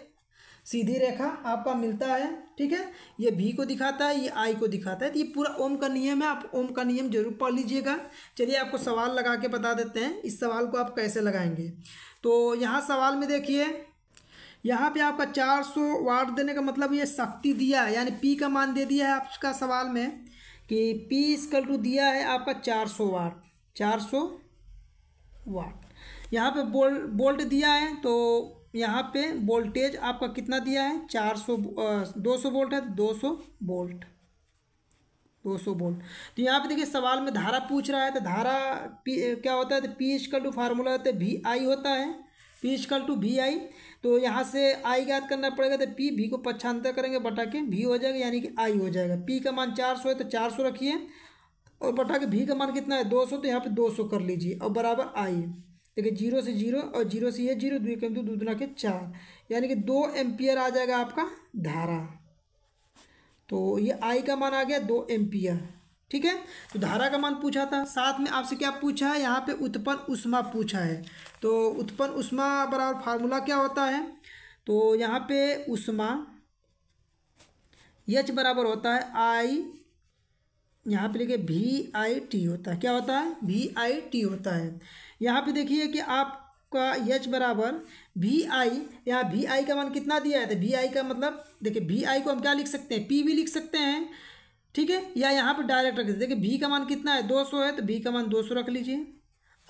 A: सीधी रेखा आपका मिलता है ठीक है ये भी को दिखाता है ये आई को दिखाता है तो ये पूरा ओम का नियम है आप ओम का नियम जरूर पढ़ लीजिएगा चलिए आपको सवाल लगा के बता देते हैं इस सवाल को आप कैसे लगाएंगे तो यहाँ सवाल में देखिए यहाँ पे आपका 400 वाट देने का मतलब ये शक्ति दिया है यानी पी का मान दे दिया है आपका सवाल में कि पी स्कल टू दिया है आपका 400 वाट सौ वाट यहाँ पे बोल बोल्ट दिया है तो यहाँ पे वोल्टेज आपका कितना दिया है 400 सौ वोल्ट है 200 तो वोल्ट 200 वोल्ट तो यहाँ पे देखिए सवाल में धारा पूछ रहा है तो धारा पी क्या होता है तो पी स्कल टू फार्मूला होता है वी आई होता है P equal to V I तो यहाँ से आई ज्ञात करना पड़ेगा तो पी भी को पक्षांतर करेंगे बटा के भी हो जाएगा यानी कि आई हो जाएगा पी का मान चार सौ है तो चार सौ रखिए और बटा के भी का मान कितना है दो सौ तो यहाँ पे दो सौ कर लीजिए और बराबर आई देखिए जीरो से जीरो और जीरो से ये जीरो दुई कम दो दूधना के चार यानी कि दो एम्पियर आ जाएगा आपका धारा तो ये आई का मान आ गया दो एम्पियर ठीक है तो धारा का मान पूछा था साथ में आपसे क्या पूछा है यहाँ पे उत्पन्न उष्मा पूछा है तो उत्पन्न उष्मा बराबर फार्मूला क्या होता है तो यहाँ पे उष्मा यच बराबर होता है आई यहाँ पे लिखे वी आई टी होता है क्या होता है वी आई टी होता है यहाँ पे देखिए कि आपका यच बराबर वी आई यहाँ वी आई का मान कितना दिया है तो वी आई का मतलब देखिए वी आई को हम क्या लिख सकते हैं पी भी लिख सकते हैं ठीक है या यहाँ पर डायरेक्ट रख देखिए भी का मान कितना है 200 है तो भी का मान 200 रख लीजिए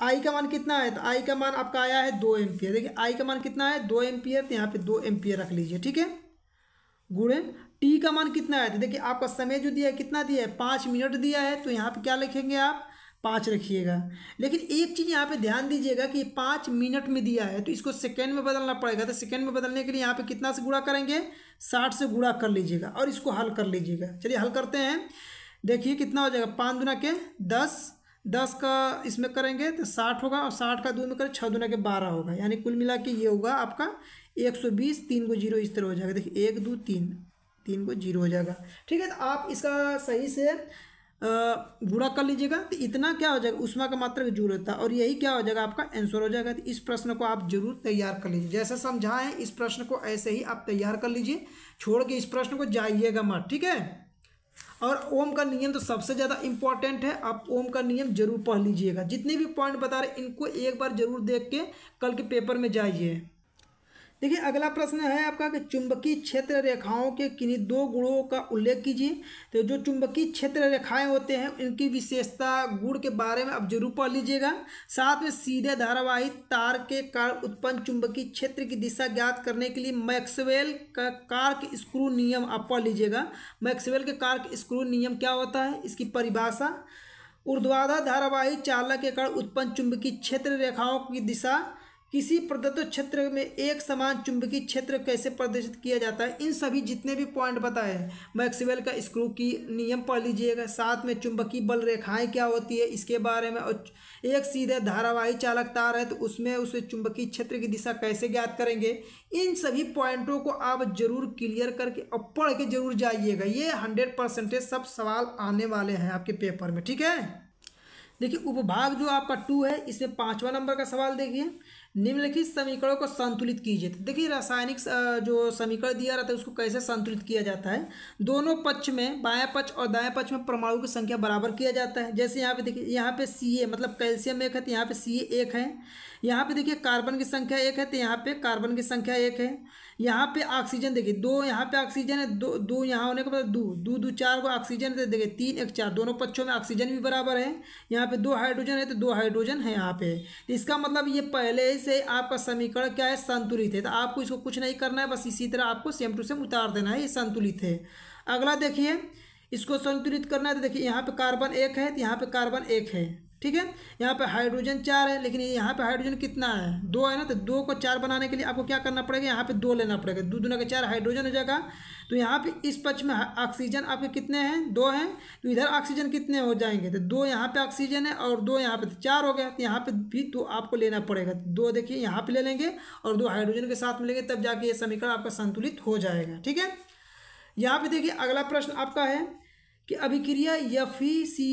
A: आई का मान कितना है तो आई का मान आपका आया है दो एम्पियर देखिए आई का मान कितना है दो एम्पियर तो यहाँ पर दो एम्पियर रख लीजिए ठीक है गुड़े टी का मान कितना है तो देखिए आपका समय जो दिया है कितना दिया है पाँच मिनट दिया है तो यहाँ पर क्या लिखेंगे आप पाँच रखिएगा लेकिन एक चीज़ यहाँ पे ध्यान दीजिएगा कि पाँच मिनट में दिया है तो इसको सेकेंड में बदलना पड़ेगा तो सेकेंड में बदलने के लिए यहाँ पे कितना से गुणा करेंगे साठ से गुणा कर लीजिएगा और इसको हल कर लीजिएगा चलिए हल करते हैं देखिए कितना हो जाएगा पाँच दुना के दस दस का इसमें करेंगे तो साठ होगा और साठ का दो में करें छः दुना के बारह होगा यानी कुल मिला के ये होगा आपका एक सौ बीस तीन को जीरो इस तरह हो जाएगा देखिए एक दो तीन तीन को जीरो हो जाएगा ठीक है तो आप इसका सही से गुणा कर लीजिएगा तो इतना क्या हो जाएगा उष्मा का मात्रक जूल होता है और यही क्या हो जाएगा आपका आंसर हो जाएगा तो इस प्रश्न को आप जरूर तैयार कर लीजिए जैसा समझाए इस प्रश्न को ऐसे ही आप तैयार कर लीजिए छोड़ के इस प्रश्न को जाइएगा मत ठीक है और ओम का नियम तो सबसे ज़्यादा इंपॉर्टेंट है आप ओम का नियम जरूर पढ़ लीजिएगा जितने भी पॉइंट बता रहे इनको एक बार जरूर देख के कल के पेपर में जाइए देखिए अगला प्रश्न है आपका कि चुंबकीय क्षेत्र रेखाओं के किन्हीं दो गुणों का उल्लेख कीजिए तो जो चुंबकीय क्षेत्र रेखाएं होते हैं इनकी विशेषता गुण के बारे में आप जरूर पढ़ लीजिएगा साथ में सीधे धारावाहिक तार के कारण उत्पन्न चुंबकीय क्षेत्र की दिशा ज्ञात करने के लिए मैक्सवेल का कार्क स्क्रू नियम आप पढ़ लीजिएगा मैक्सवेल के कार्क स्क्रू नियम क्या होता है इसकी परिभाषा ऊर्ध्वाधर धारावाहिक चालक के कारण उत्पन्न चुंबकीय क्षेत्र रेखाओं की दिशा किसी प्रदत्त क्षेत्र में एक समान चुंबकीय क्षेत्र कैसे प्रदर्शित किया जाता है इन सभी जितने भी पॉइंट बताए हैं मैक्सवेल का स्क्रू की नियम पढ़ लीजिएगा साथ में चुंबकीय बल रेखाएं क्या होती है इसके बारे में और एक सीधे धारावाही चालक तार है तो उसमें उसे चुंबकीय क्षेत्र की दिशा कैसे ज्ञात करेंगे इन सभी पॉइंटों को आप जरूर क्लियर करके और पढ़ के जरूर जाइएगा ये हंड्रेड परसेंटेज सब सवाल आने वाले हैं आपके पेपर में ठीक है देखिए उपभाग जो आपका टू है इसमें पाँचवा नंबर का सवाल देखिए निम्नलिखित समीकरणों को संतुलित कीजिए तो देखिए रासायनिक जो समीकरण दिया रहता है उसको कैसे संतुलित किया जाता है दोनों पक्ष में बाया पक्ष और दाया पक्ष में परमाणु की संख्या बराबर किया जाता है जैसे यहाँ पे देखिए यहाँ पे सी ए मतलब कैल्शियम एक है तो यहाँ पे सी ए एक है यहाँ पे देखिए कार्बन की संख्या एक है तो यहाँ पे कार्बन की संख्या एक है यहाँ पे ऑक्सीजन देखिए दो यहाँ पे ऑक्सीजन है दो दो यहाँ होने के बाद मतलब दो दो दो चार को ऑक्सीजन है देखिए तीन एक चार दोनों पक्षों में ऑक्सीजन भी बराबर है यहाँ पे दो हाइड्रोजन है तो दो हाइड्रोजन है यहाँ पे तो इसका मतलब ये पहले से आपका समीकरण क्या है संतुलित है तो आपको इसको कुछ नहीं करना है बस इसी तरह आपको सेम टू सेम उतार देना है ये संतुलित है अगला देखिए इसको संतुलित करना है तो देखिए यहाँ पे कार्बन एक है तो यहाँ पर कार्बन एक है ठीक है यहाँ पे हाइड्रोजन चार है लेकिन यहाँ पे हाइड्रोजन कितना है दो है ना तो दो को चार बनाने के लिए आपको क्या करना पड़ेगा यहाँ पे दो लेना पड़ेगा दो दोनों के चार हाइड्रोजन हो जाएगा तो यहाँ पे इस पक्ष में ऑक्सीजन आपके कितने हैं दो हैं तो इधर ऑक्सीजन कितने हो जाएंगे तो दो यहाँ पर ऑक्सीजन है और दो यहाँ पर तो चार हो गया तो यहाँ पर भी दो आपको लेना पड़ेगा दो देखिए यहाँ पर ले लेंगे और दो हाइड्रोजन के साथ मिलेंगे तब जाके ये समीकरण आपका संतुलित हो जाएगा ठीक है यहाँ पे देखिए अगला प्रश्न आपका है कि अभिक्रिया Fe C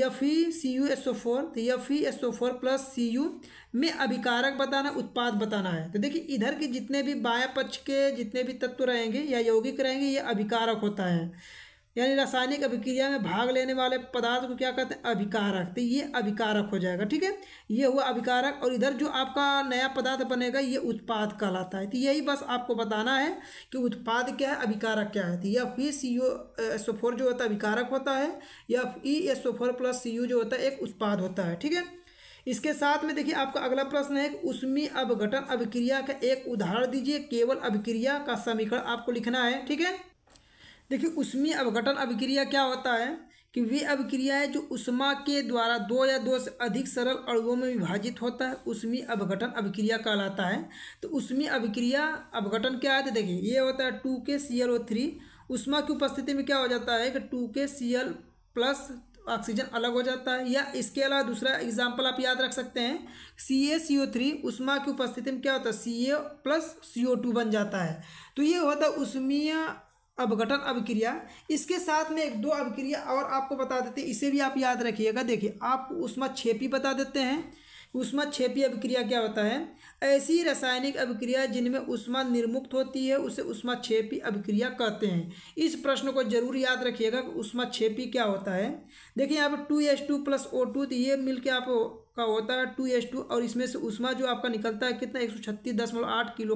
A: Fe C U S O four तो Fe S O four plus C U में अभिकारक बताना उत्पाद बताना है तो देखिए इधर के जितने भी बाया पक्ष के जितने भी तत्व रहेंगे या यौगिक रहेंगे ये अभिकारक होता है यानी रासायनिक अभिक्रिया में भाग लेने वाले पदार्थ को क्या कहते हैं अभिकारक तो ये अभिकारक हो जाएगा ठीक है ये हुआ अभिकारक और इधर जो आपका नया पदार्थ बनेगा ये उत्पाद कहलाता है तो यही बस आपको बताना है कि उत्पाद क्या है अभिकारक क्या है या फिर C U S O four जो होता है अभिकारक होता है या E S O four plus C U जो होता है एक उत्पाद होता है ठीक है इसके साथ में देखिए आपका अगला प्रश्न है कि उसमें अवघटन अभिक्रिया का एक उदाहरण दीजिए केवल अभिक्रिया का समीकरण आपको लिखना है ठीक है देखिए उसमें अवघटन अभिक्रिया क्या होता है कि वे अभिक्रिया है जो उष्मा के द्वारा दो या दो से अधिक सरल अणुओं में विभाजित होता है उसमें अवघटन अभिक्रिया कहलाता है तो उसमें अभिक्रिया अवघटन क्या है तो देखिए ये होता है टू के सी एल ओ थ्री उष्मा की उपस्थिति में क्या हो जाता है कि टू के सी एल प्लस ऑक्सीजन अलग हो जाता है या इसके अलावा दूसरा एग्जाम्पल आप याद रख सकते हैं सी ए सी ओ थ्री उष्मा की उपस्थिति में क्या होता है सी ए प्लस सी ओ टू बन जाता है तो ये होता है उष्मीय अवघटन अभिक्रिया इसके साथ में एक दो अभिक्रिया और आपको बता देते हैं इसे भी आप याद रखिएगा देखिए आप उष्मा छेपी बता देते हैं उष्मा छेपी अभिक्रिया क्या होता है ऐसी रासायनिक अभिक्रिया जिनमें उष्मा निर्मुक्त होती है उसे उष्मा छेपी अभिक्रिया कहते हैं इस प्रश्न को जरूर याद रखिएगा कि उष्मा छेपी क्या होता है देखिए यहाँ पर two S two plus O two तो ये मिलकर आप का होता है टू एच टू और इसमें से उष्मा जो आपका निकलता है कितना एक सौ छत्तीस दशमलव आठ किलो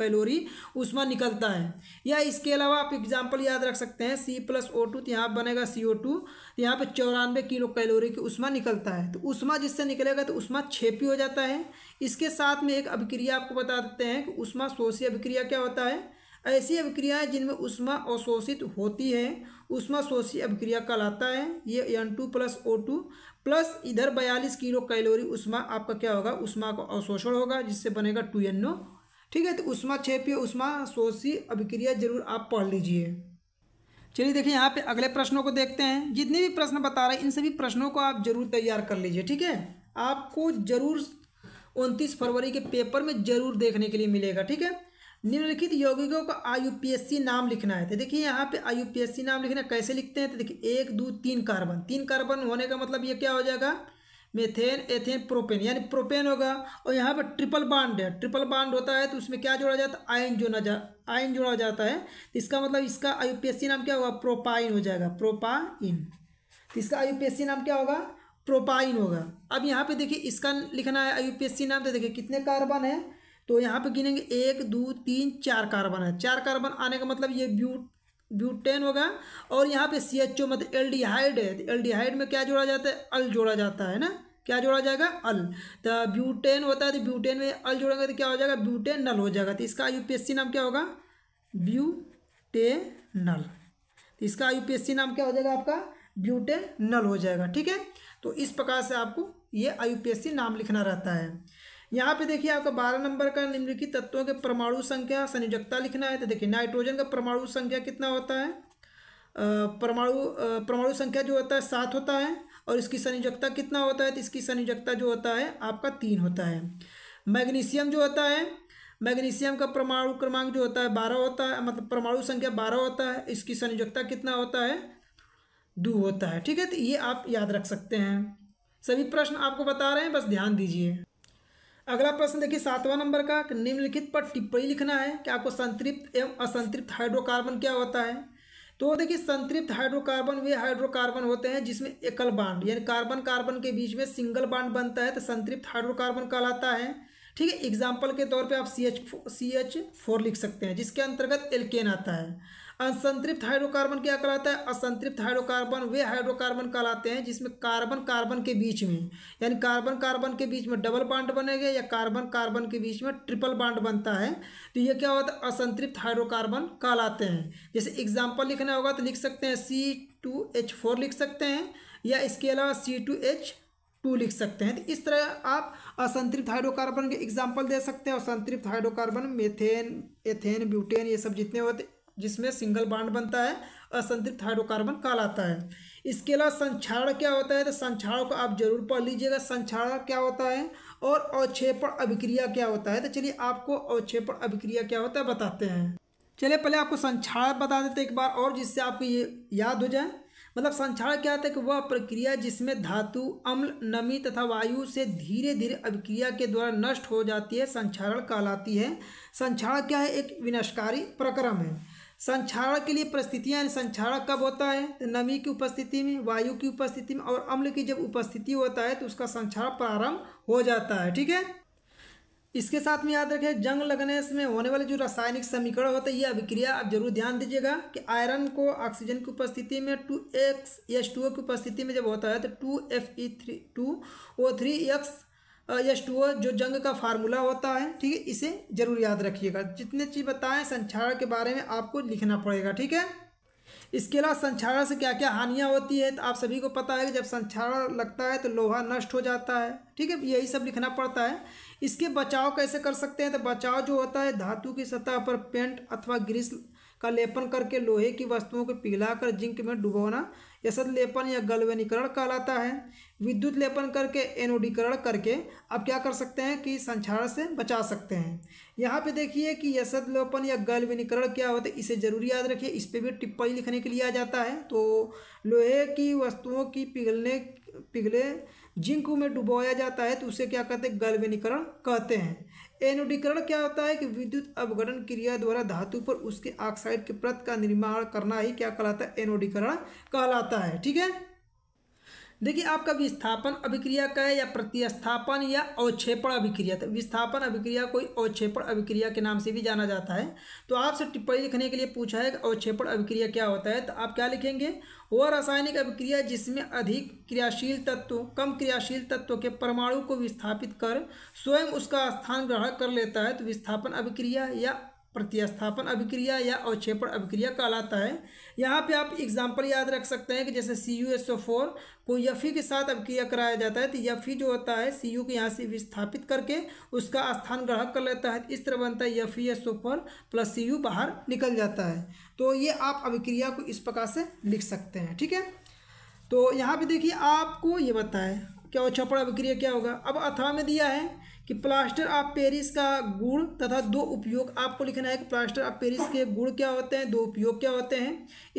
A: कैलोरी उष्मा निकलता है या इसके अलावा आप एग्जाम्पल याद रख सकते हैं सी प्लस ओ टू तो यहाँ बनेगा सी ओ टू तो यहाँ पर चौरानवे किलो कैलोरी की उष्मा निकलता है तो उष्मा जिससे निकलेगा तो उष्मा छेपी हो जाता है इसके साथ में एक अभिक्रिया आपको बता देते हैं कि उष्मा शोषी अभिक्रिया क्या होता है ऐसी अभिक्रियाएँ जिनमें उष्मा अवशोषित होती है उष्मा शोषी अभिक्रिया कहलाता है ये N two plus O two plus इधर बयालीस किलो कैलोरी उष्मा आपका क्या होगा उष्मा का अवशोषण होगा जिससे बनेगा टू एन ओ ठीक है तो उष्मा छेपी उष्मा शोषी अभिक्रिया जरूर आप पढ़ लीजिए चलिए देखिए यहाँ पे अगले प्रश्नों को देखते हैं जितने भी प्रश्न बता रहे हैं इन सभी प्रश्नों को आप जरूर तैयार कर लीजिए ठीक है आपको जरूर उनतीस फरवरी के पेपर में जरूर देखने के लिए मिलेगा ठीक है निम्नलिखित यौगिकों का आईयूपीएससी नाम लिखना है तो देखिए यहाँ पे आईयूपीएससी नाम लिखना कैसे लिखते हैं तो देखिए एक दो तीन कार्बन तीन कार्बन होने का मतलब ये क्या हो जाएगा मेथेन एथेन प्रोपेन यानी प्रोपेन होगा और यहाँ पर ट्रिपल बांड है ट्रिपल बांड होता है तो उसमें क्या जोड़ा जाता है आयन जोड़ा जा आयन जोड़ा जाता है तो इसका मतलब इसका आईयूपीएससी नाम क्या होगा प्रोपाइन हो जाएगा प्रोपाइन तो इसका आईयूपीएससी नाम क्या होगा प्रोपाइन होगा अब यहाँ पे देखिए इसका लिखना है आईयूपीएससी नाम तो देखिए कितने कार्बन है तो यहाँ पे गिनेंगे एक दो तीन चार कार्बन है चार कार्बन आने का मतलब ये ब्यूट ब्यूटेन होगा और यहाँ पे सी एच ओ मतलब एल हाइड है तो हाइड में क्या जोड़ा जाता है अल जोड़ा जाता है ना क्या जोड़ा जाएगा अल तो ब्यूटेन होता है तो ब्यूटेन में अल जोड़ेंगे तो क्या हो जाएगा ब्यूटेन नल हो जाएगा तो इसका यू नाम क्या होगा ब्यूटेनल तो इसका यू नाम क्या हो जाएगा आपका ब्यूटेनल हो जाएगा ठीक है तो इस प्रकार से आपको ये आई नाम लिखना रहता है यहाँ पे देखिए आपका बारह नंबर का निम्नलिखित तत्वों के परमाणु संख्या संयोजकता लिखना है तो देखिए नाइट्रोजन का परमाणु संख्या कितना होता है परमाणु परमाणु संख्या जो होता है सात होता है और इसकी संयोजकता कितना होता है तो इसकी संयोजकता जो होता है आपका तीन होता है मैग्नीशियम जो होता है मैग्नीशियम का परमाणु क्रमांक जो होता है बारह होता है मतलब परमाणु संख्या बारह होता है इसकी संयोजकता कितना होता है दो होता है ठीक है तो ये आप याद रख सकते हैं सभी प्रश्न आपको बता रहे हैं बस ध्यान दीजिए अगला प्रश्न देखिए सातवां नंबर का निम्नलिखित पर टिप्पणी लिखना है कि आपको संतृप्त एवं असंतृप्त हाइड्रोकार्बन क्या होता है तो देखिए संतृप्त हाइड्रोकार्बन वे हाइड्रोकार्बन होते हैं जिसमें एकल बांड यानी कार्बन कार्बन के बीच में सिंगल बांड बनता है तो संतृप्त हाइड्रोकार्बन कहलाता है ठीक है एग्जाम्पल के तौर पर आप C H four C H four लिख सकते हैं जिसके अंतर्गत एल्केन आता है असंतृप्त हाइड्रोकार्बन क्या कहलाता है असंतृप्त हाइड्रोकार्बन वे हाइड्रोकार्बन कहलाते हैं जिसमें कार्बन कार्बन के बीच में यानी कार्बन कार्बन के बीच में डबल बांड बनेगा या कार्बन कार्बन के बीच में ट्रिपल बांड बनता है तो ये क्या होता है असंतृप्त हाइड्रोकार्बन कहलाते हैं जैसे एग्जाम्पल लिखना होगा तो लिख सकते हैं सी टू एच फोर लिख सकते हैं या इसके अलावा सी टू एच टू लिख सकते हैं तो इस तरह आप असंतृप्त हाइड्रोकार्बन के एग्जाम्पल दे सकते हैं असंतृप्त हाइड्रोकार्बन मेथेन एथेन ब्यूटेन ये सब जितने होते जिसमें सिंगल बाड बनता है असंतृप्त हाइड्रोकार्बन कहलाता है इसके अलावा संक्षारण क्या होता है तो संक्षारण को आप जरूर पढ़ लीजिएगा संक्षारण क्या होता है और अवक्षेपण अभिक्रिया क्या होता है तो चलिए आपको अवक्षेपण अभिक्रिया क्या होता है बताते हैं चलिए पहले आपको संक्षारण बता देते एक बार और जिससे आपको ये याद हो जाए मतलब संक्षारण क्या होता है कि वह प्रक्रिया जिसमें धातु अम्ल नमी तथा वायु से धीरे धीरे अभिक्रिया के द्वारा नष्ट हो जाती है संक्षारण कहलाती है संक्षारण क्या है एक विनाशकारी प्रक्रम है संक्षारण के लिए परिस्थितियाँ संक्षारण कब होता है तो नमी की उपस्थिति में वायु की उपस्थिति में और अम्ल की जब उपस्थिति होता है तो उसका संक्षारण प्रारंभ हो जाता है ठीक है इसके साथ में याद रखें जंग लगने में होने वाले जो रासायनिक समीकरण होते हैं ये अभिक्रिया आप जरूर ध्यान दीजिएगा कि आयरन को ऑक्सीजन की उपस्थिति में टू एक्स एच टू की उपस्थिति में जब होता है तो two F E three two O three X S two जो जंग का फार्मूला होता है ठीक है इसे जरूर याद रखिएगा जितने चीज़ बताएं संक्षारण के बारे में आपको लिखना पड़ेगा ठीक है इसके अलावा संक्षारण से क्या क्या हानियाँ होती है तो आप सभी को पता है कि जब संक्षारण लगता है तो लोहा नष्ट हो जाता है ठीक है यही सब लिखना पड़ता है इसके बचाव कैसे कर सकते हैं तो बचाव जो होता है धातु की सतह पर पेंट अथवा ग्रीस का लेपन करके लोहे की वस्तुओं को पिघलाकर जिंक में डुबोना यसद लेपन या गलवनीकरण कहलाता है विद्युत लेपन करके एनोडीकरण करके आप क्या कर सकते हैं कि संक्षारण से बचा सकते हैं यहाँ पे देखिए कि यसद लेपन या गलवनीकरण क्या होता है इसे जरूर याद रखिए इस पर भी टिप्पणी लिखने के लिए आ जाता है तो लोहे की वस्तुओं की पिघलने पिघले जिंक में डुबोया जाता है तो उसे क्या कहते हैं गलवनीकरण कहते हैं एनोडीकरण क्या होता है कि विद्युत अवगणन क्रिया द्वारा धातु पर उसके ऑक्साइड के प्रत का निर्माण करना ही क्या कहलाता है एनोडीकरण कहलाता है ठीक है देखिए आपका विस्थापन अभिक्रिया का है या प्रतिस्थापन या अवक्षेपण अभिक्रिया तो विस्थापन अभिक्रिया कोई अवक्षेपण अभिक्रिया के नाम से भी जाना जाता है तो आपसे टिप्पणी लिखने के लिए पूछा है कि अवक्षेपण अभिक्रिया क्या होता है तो आप क्या लिखेंगे वह रासायनिक अभिक्रिया जिसमें अधिक क्रियाशील तत्व कम क्रियाशील तत्व के परमाणु को विस्थापित कर स्वयं उसका स्थान ग्रहण कर लेता है तो विस्थापन अभिक्रिया या प्रतिस्थापन अभिक्रिया या अवक्षेपण अभिक्रिया कहलाता है यहाँ पे आप एग्जाम्पल याद रख सकते हैं कि जैसे C U S O four को यफी e के साथ अभिक्रिया कराया जाता है तो यफी e जो होता है सी यू को यहाँ से विस्थापित करके उसका स्थान ग्रहण कर लेता है इस तरह बनता है यफी S O four plus C U बाहर निकल जाता है तो ये आप अभिक्रिया को इस प्रकार से लिख सकते हैं ठीक है तो यहाँ पर देखिए आपको ये बताए क्या अवक्षेपण अभिक्रिया क्या होगा अब अथवा में दिया है कि प्लास्टर ऑफ पेरिस का गुण तथा दो उपयोग आपको लिखना है कि प्लास्टर ऑफ पेरिस के गुण क्या होते हैं दो उपयोग क्या होते हैं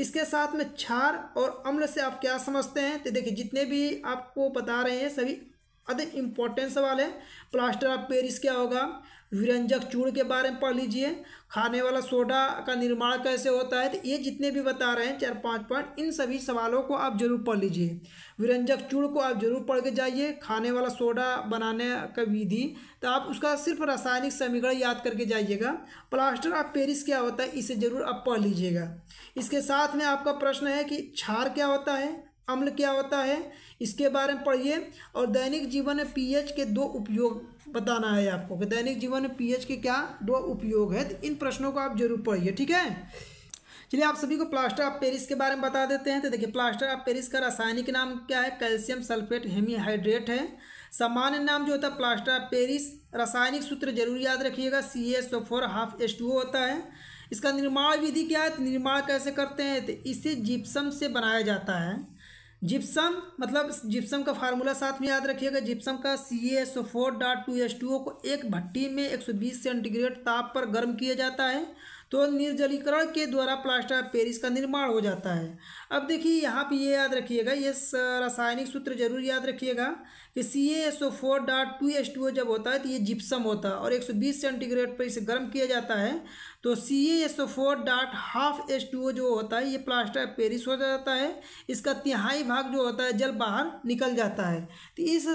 A: इसके साथ में क्षार और अम्ल से आप क्या समझते हैं तो देखिए जितने भी आपको बता रहे हैं सभी अधिक इम्पोर्टेंट सवाल है प्लास्टर ऑफ पेरिस क्या होगा विरंजक चूड़ के बारे में पढ़ लीजिए खाने वाला सोडा का निर्माण कैसे होता है तो ये जितने भी बता रहे हैं चार पाँच पॉइंट इन सभी सवालों को आप जरूर पढ़ लीजिए विरंजक चूड़ को आप जरूर पढ़ के जाइए खाने वाला सोडा बनाने का विधि तो आप उसका सिर्फ रासायनिक समीकरण याद करके जाइएगा प्लास्टर ऑफ पेरिस क्या होता है इसे जरूर आप पढ़ लीजिएगा इसके साथ में आपका प्रश्न है कि क्षार क्या होता है अम्ल क्या होता है इसके बारे में पढ़िए और दैनिक जीवन में पीएच के दो उपयोग बताना है आपको कि दैनिक जीवन में पीएच के क्या दो उपयोग है तो इन प्रश्नों को आप जरूर पढ़िए ठीक है चलिए आप सभी को प्लास्टर ऑफ पेरिस के बारे में बता देते हैं तो देखिए प्लास्टर ऑफ पेरिस का रासायनिक नाम क्या है कैल्शियम सल्फेट हेमीहाइड्रेट है सामान्य नाम जो होता है प्लास्टर ऑफ पेरिस रासायनिक सूत्र जरूर याद रखिएगा C S O four half S two होता है इसका निर्माण विधि क्या है तो निर्माण कैसे करते हैं तो इसे जिप्सम से बनाया जाता है जिप्सम मतलब जिप्सम का फार्मूला साथ में याद रखिएगा जिप्सम का C S four dot two S two O को एक भट्टी में 120 सेंटीग्रेड ताप पर गर्म किया जाता है तो निर्जलीकरण के द्वारा प्लास्टर ऑफ पेरिस का निर्माण हो जाता है अब देखिए यहाँ पे ये याद रखिएगा ये रासायनिक सूत्र जरूर याद रखिएगा कि C S O four dot two S two O जब होता है तो ये जिप्सम होता है और एक सौ बीस सेंटीग्रेड पर इसे गर्म किया जाता है तो C S O four dot half S two O जो होता है ये प्लास्टर ऑफ पेरिस हो जाता है इसका तिहाई भाग जो होता है जल बाहर निकल जाता है तो इस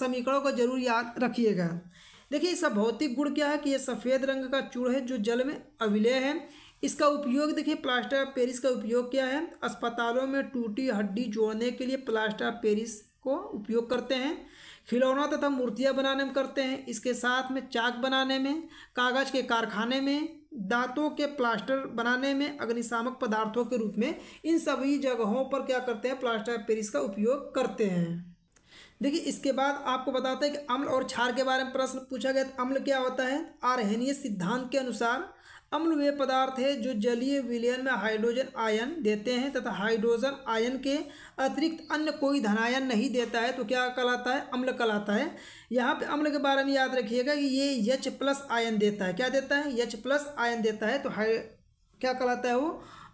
A: समीकरणों को जरूर याद रखिएगा देखिए इसका भौतिक गुण क्या है कि ये सफ़ेद रंग का चूड़ है जो जल में अविलय है इसका उपयोग देखिए प्लास्टर ऑफ पेरिस का उपयोग क्या है अस्पतालों में टूटी हड्डी जोड़ने के लिए प्लास्टर ऑफ पेरिस को उपयोग करते हैं खिलौना तथा मूर्तियां बनाने में करते हैं इसके साथ में चाक बनाने में कागज़ के कारखाने में दांतों के प्लास्टर बनाने में अग्निशामक पदार्थों के रूप में इन सभी जगहों पर क्या करते हैं प्लास्टर पेरिस का उपयोग करते हैं देखिए इसके बाद आपको बताते हैं कि अम्ल और क्षार के बारे में प्रश्न पूछा गया तो अम्ल क्या होता है आरहनीय सिद्धांत के अनुसार अम्ल वे पदार्थ है जो जलीय विलयन में हाइड्रोजन आयन देते हैं तथा हाइड्रोजन आयन के अतिरिक्त अन्य कोई धनायन नहीं देता है तो क्या कहलाता है अम्ल कहलाता है यहाँ पे अम्ल के बारे में याद रखिएगा कि ये यच प्लस आयन देता है क्या देता है यच प्लस आयन देता है तो हाइ क्या कहलाता है वो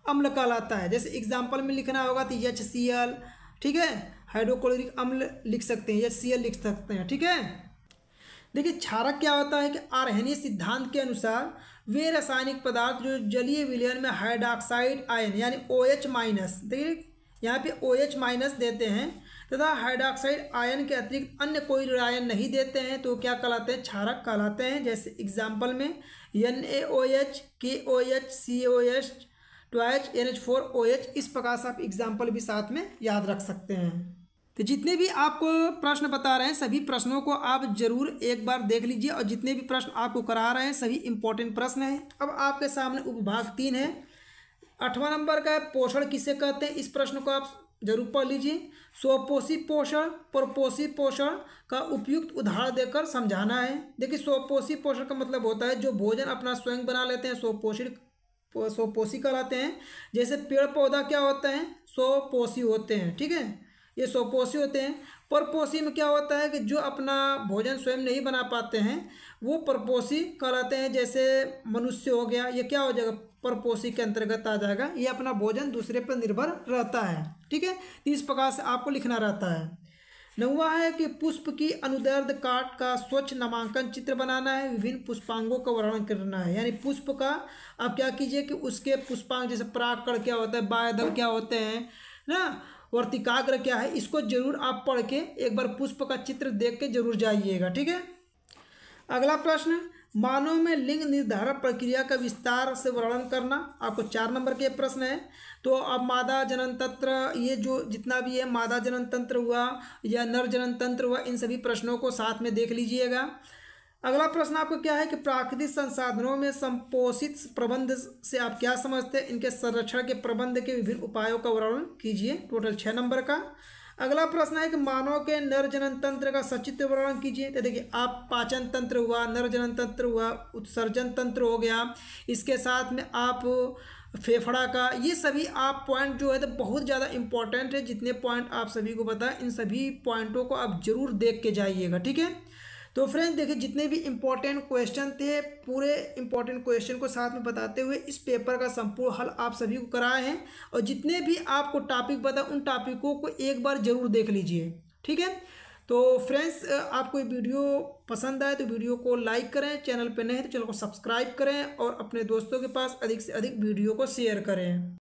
A: अम्ल कहलाता है जैसे एग्जाम्पल में लिखना होगा तो यच सी एल ठीक है हाइड्रोक्लोरिक अम्ल लिख सकते हैं या सी लिख सकते हैं ठीक है देखिए क्षारक क्या होता है कि आरहनी सिद्धांत के अनुसार वे रासायनिक पदार्थ जो जलीय विलयन में हाइड्रोक्साइड आयन यानी ओ एच माइनस देखिए यहाँ पे ओ एच माइनस देते हैं तथा हाइड्रोक्साइड आयन के अतिरिक्त अन्य कोई आयन नहीं देते हैं तो क्या कहलाते हैं क्षारक कहलाते हैं जैसे एग्जाम्पल में N A O H K O H C O H two H N H four O H इस प्रकार से आप एग्जाम्पल भी साथ में याद रख सकते हैं तो जितने भी आपको प्रश्न बता रहे हैं सभी प्रश्नों को आप जरूर एक बार देख लीजिए और जितने भी प्रश्न आपको करा रहे हैं सभी इंपॉर्टेंट प्रश्न हैं अब आपके सामने उपभाग तीन है आठवां नंबर का है पोषण किसे कहते हैं इस प्रश्न को आप जरूर पढ़ लीजिए स्वपोषी पोषण परपोषी पोषण का उपयुक्त उदाहरण देकर समझाना है देखिए स्वपोषी पोषण का मतलब होता है जो भोजन अपना स्वयं बना लेते हैं स्वपोषित स्वपोषी कहलाते हैं जैसे पेड़ पौधा क्या होते हैं स्वपोषी होते हैं ठीक है ये स्वपोषी होते हैं परपोषी में क्या होता है कि जो अपना भोजन स्वयं नहीं बना पाते हैं वो परपोषी कहलाते हैं जैसे मनुष्य हो गया ये क्या हो जाएगा परपोषी के अंतर्गत आ जाएगा ये अपना भोजन दूसरे पर निर्भर रहता है ठीक है इस प्रकार से आपको लिखना रहता है नौवा है कि पुष्प की अनुदर्द काट का स्वच्छ नामांकन चित्र बनाना है विभिन्न पुष्पांगों का वर्णन करना है यानी पुष्प का आप क्या कीजिए कि उसके पुष्पांग जैसे पराग क्या होता है बायदल क्या होते हैं ना वर्तिकाग्र क्या है इसको जरूर आप पढ़ के एक बार पुष्प का चित्र देख के जरूर जाइएगा ठीक है अगला प्रश्न मानव में लिंग निर्धारण प्रक्रिया का विस्तार से वर्णन करना आपको चार नंबर के प्रश्न है तो अब मादा जनन तंत्र ये जो जितना भी है मादा जनन तंत्र हुआ या नर जनन तंत्र हुआ इन सभी प्रश्नों को साथ में देख लीजिएगा अगला प्रश्न आपको क्या है कि प्राकृतिक संसाधनों में संपोषित प्रबंध से आप क्या समझते हैं इनके संरक्षण के प्रबंध के विभिन्न उपायों का वर्णन कीजिए टोटल छः नंबर का अगला प्रश्न है कि मानव के नर जनन तंत्र का सचित्र वर्णन कीजिए तो देखिए आप पाचन तंत्र हुआ नर जनन तंत्र हुआ उत्सर्जन तंत्र हो गया इसके साथ में आप फेफड़ा का ये सभी आप पॉइंट जो है तो बहुत ज़्यादा इंपॉर्टेंट है जितने पॉइंट आप सभी को बताएं इन सभी पॉइंटों को आप जरूर देख के जाइएगा ठीक है तो फ्रेंड्स देखिए जितने भी इंपॉर्टेंट क्वेश्चन थे पूरे इंपॉर्टेंट क्वेश्चन को साथ में बताते हुए इस पेपर का संपूर्ण हल आप सभी को कराए हैं और जितने भी आपको टॉपिक बताए उन टॉपिकों को एक बार ज़रूर देख लीजिए ठीक है तो फ्रेंड्स आपको ये वीडियो पसंद आए तो वीडियो को लाइक करें चैनल पर नहीं तो चैनल को सब्सक्राइब करें और अपने दोस्तों के पास अधिक से अधिक वीडियो को शेयर करें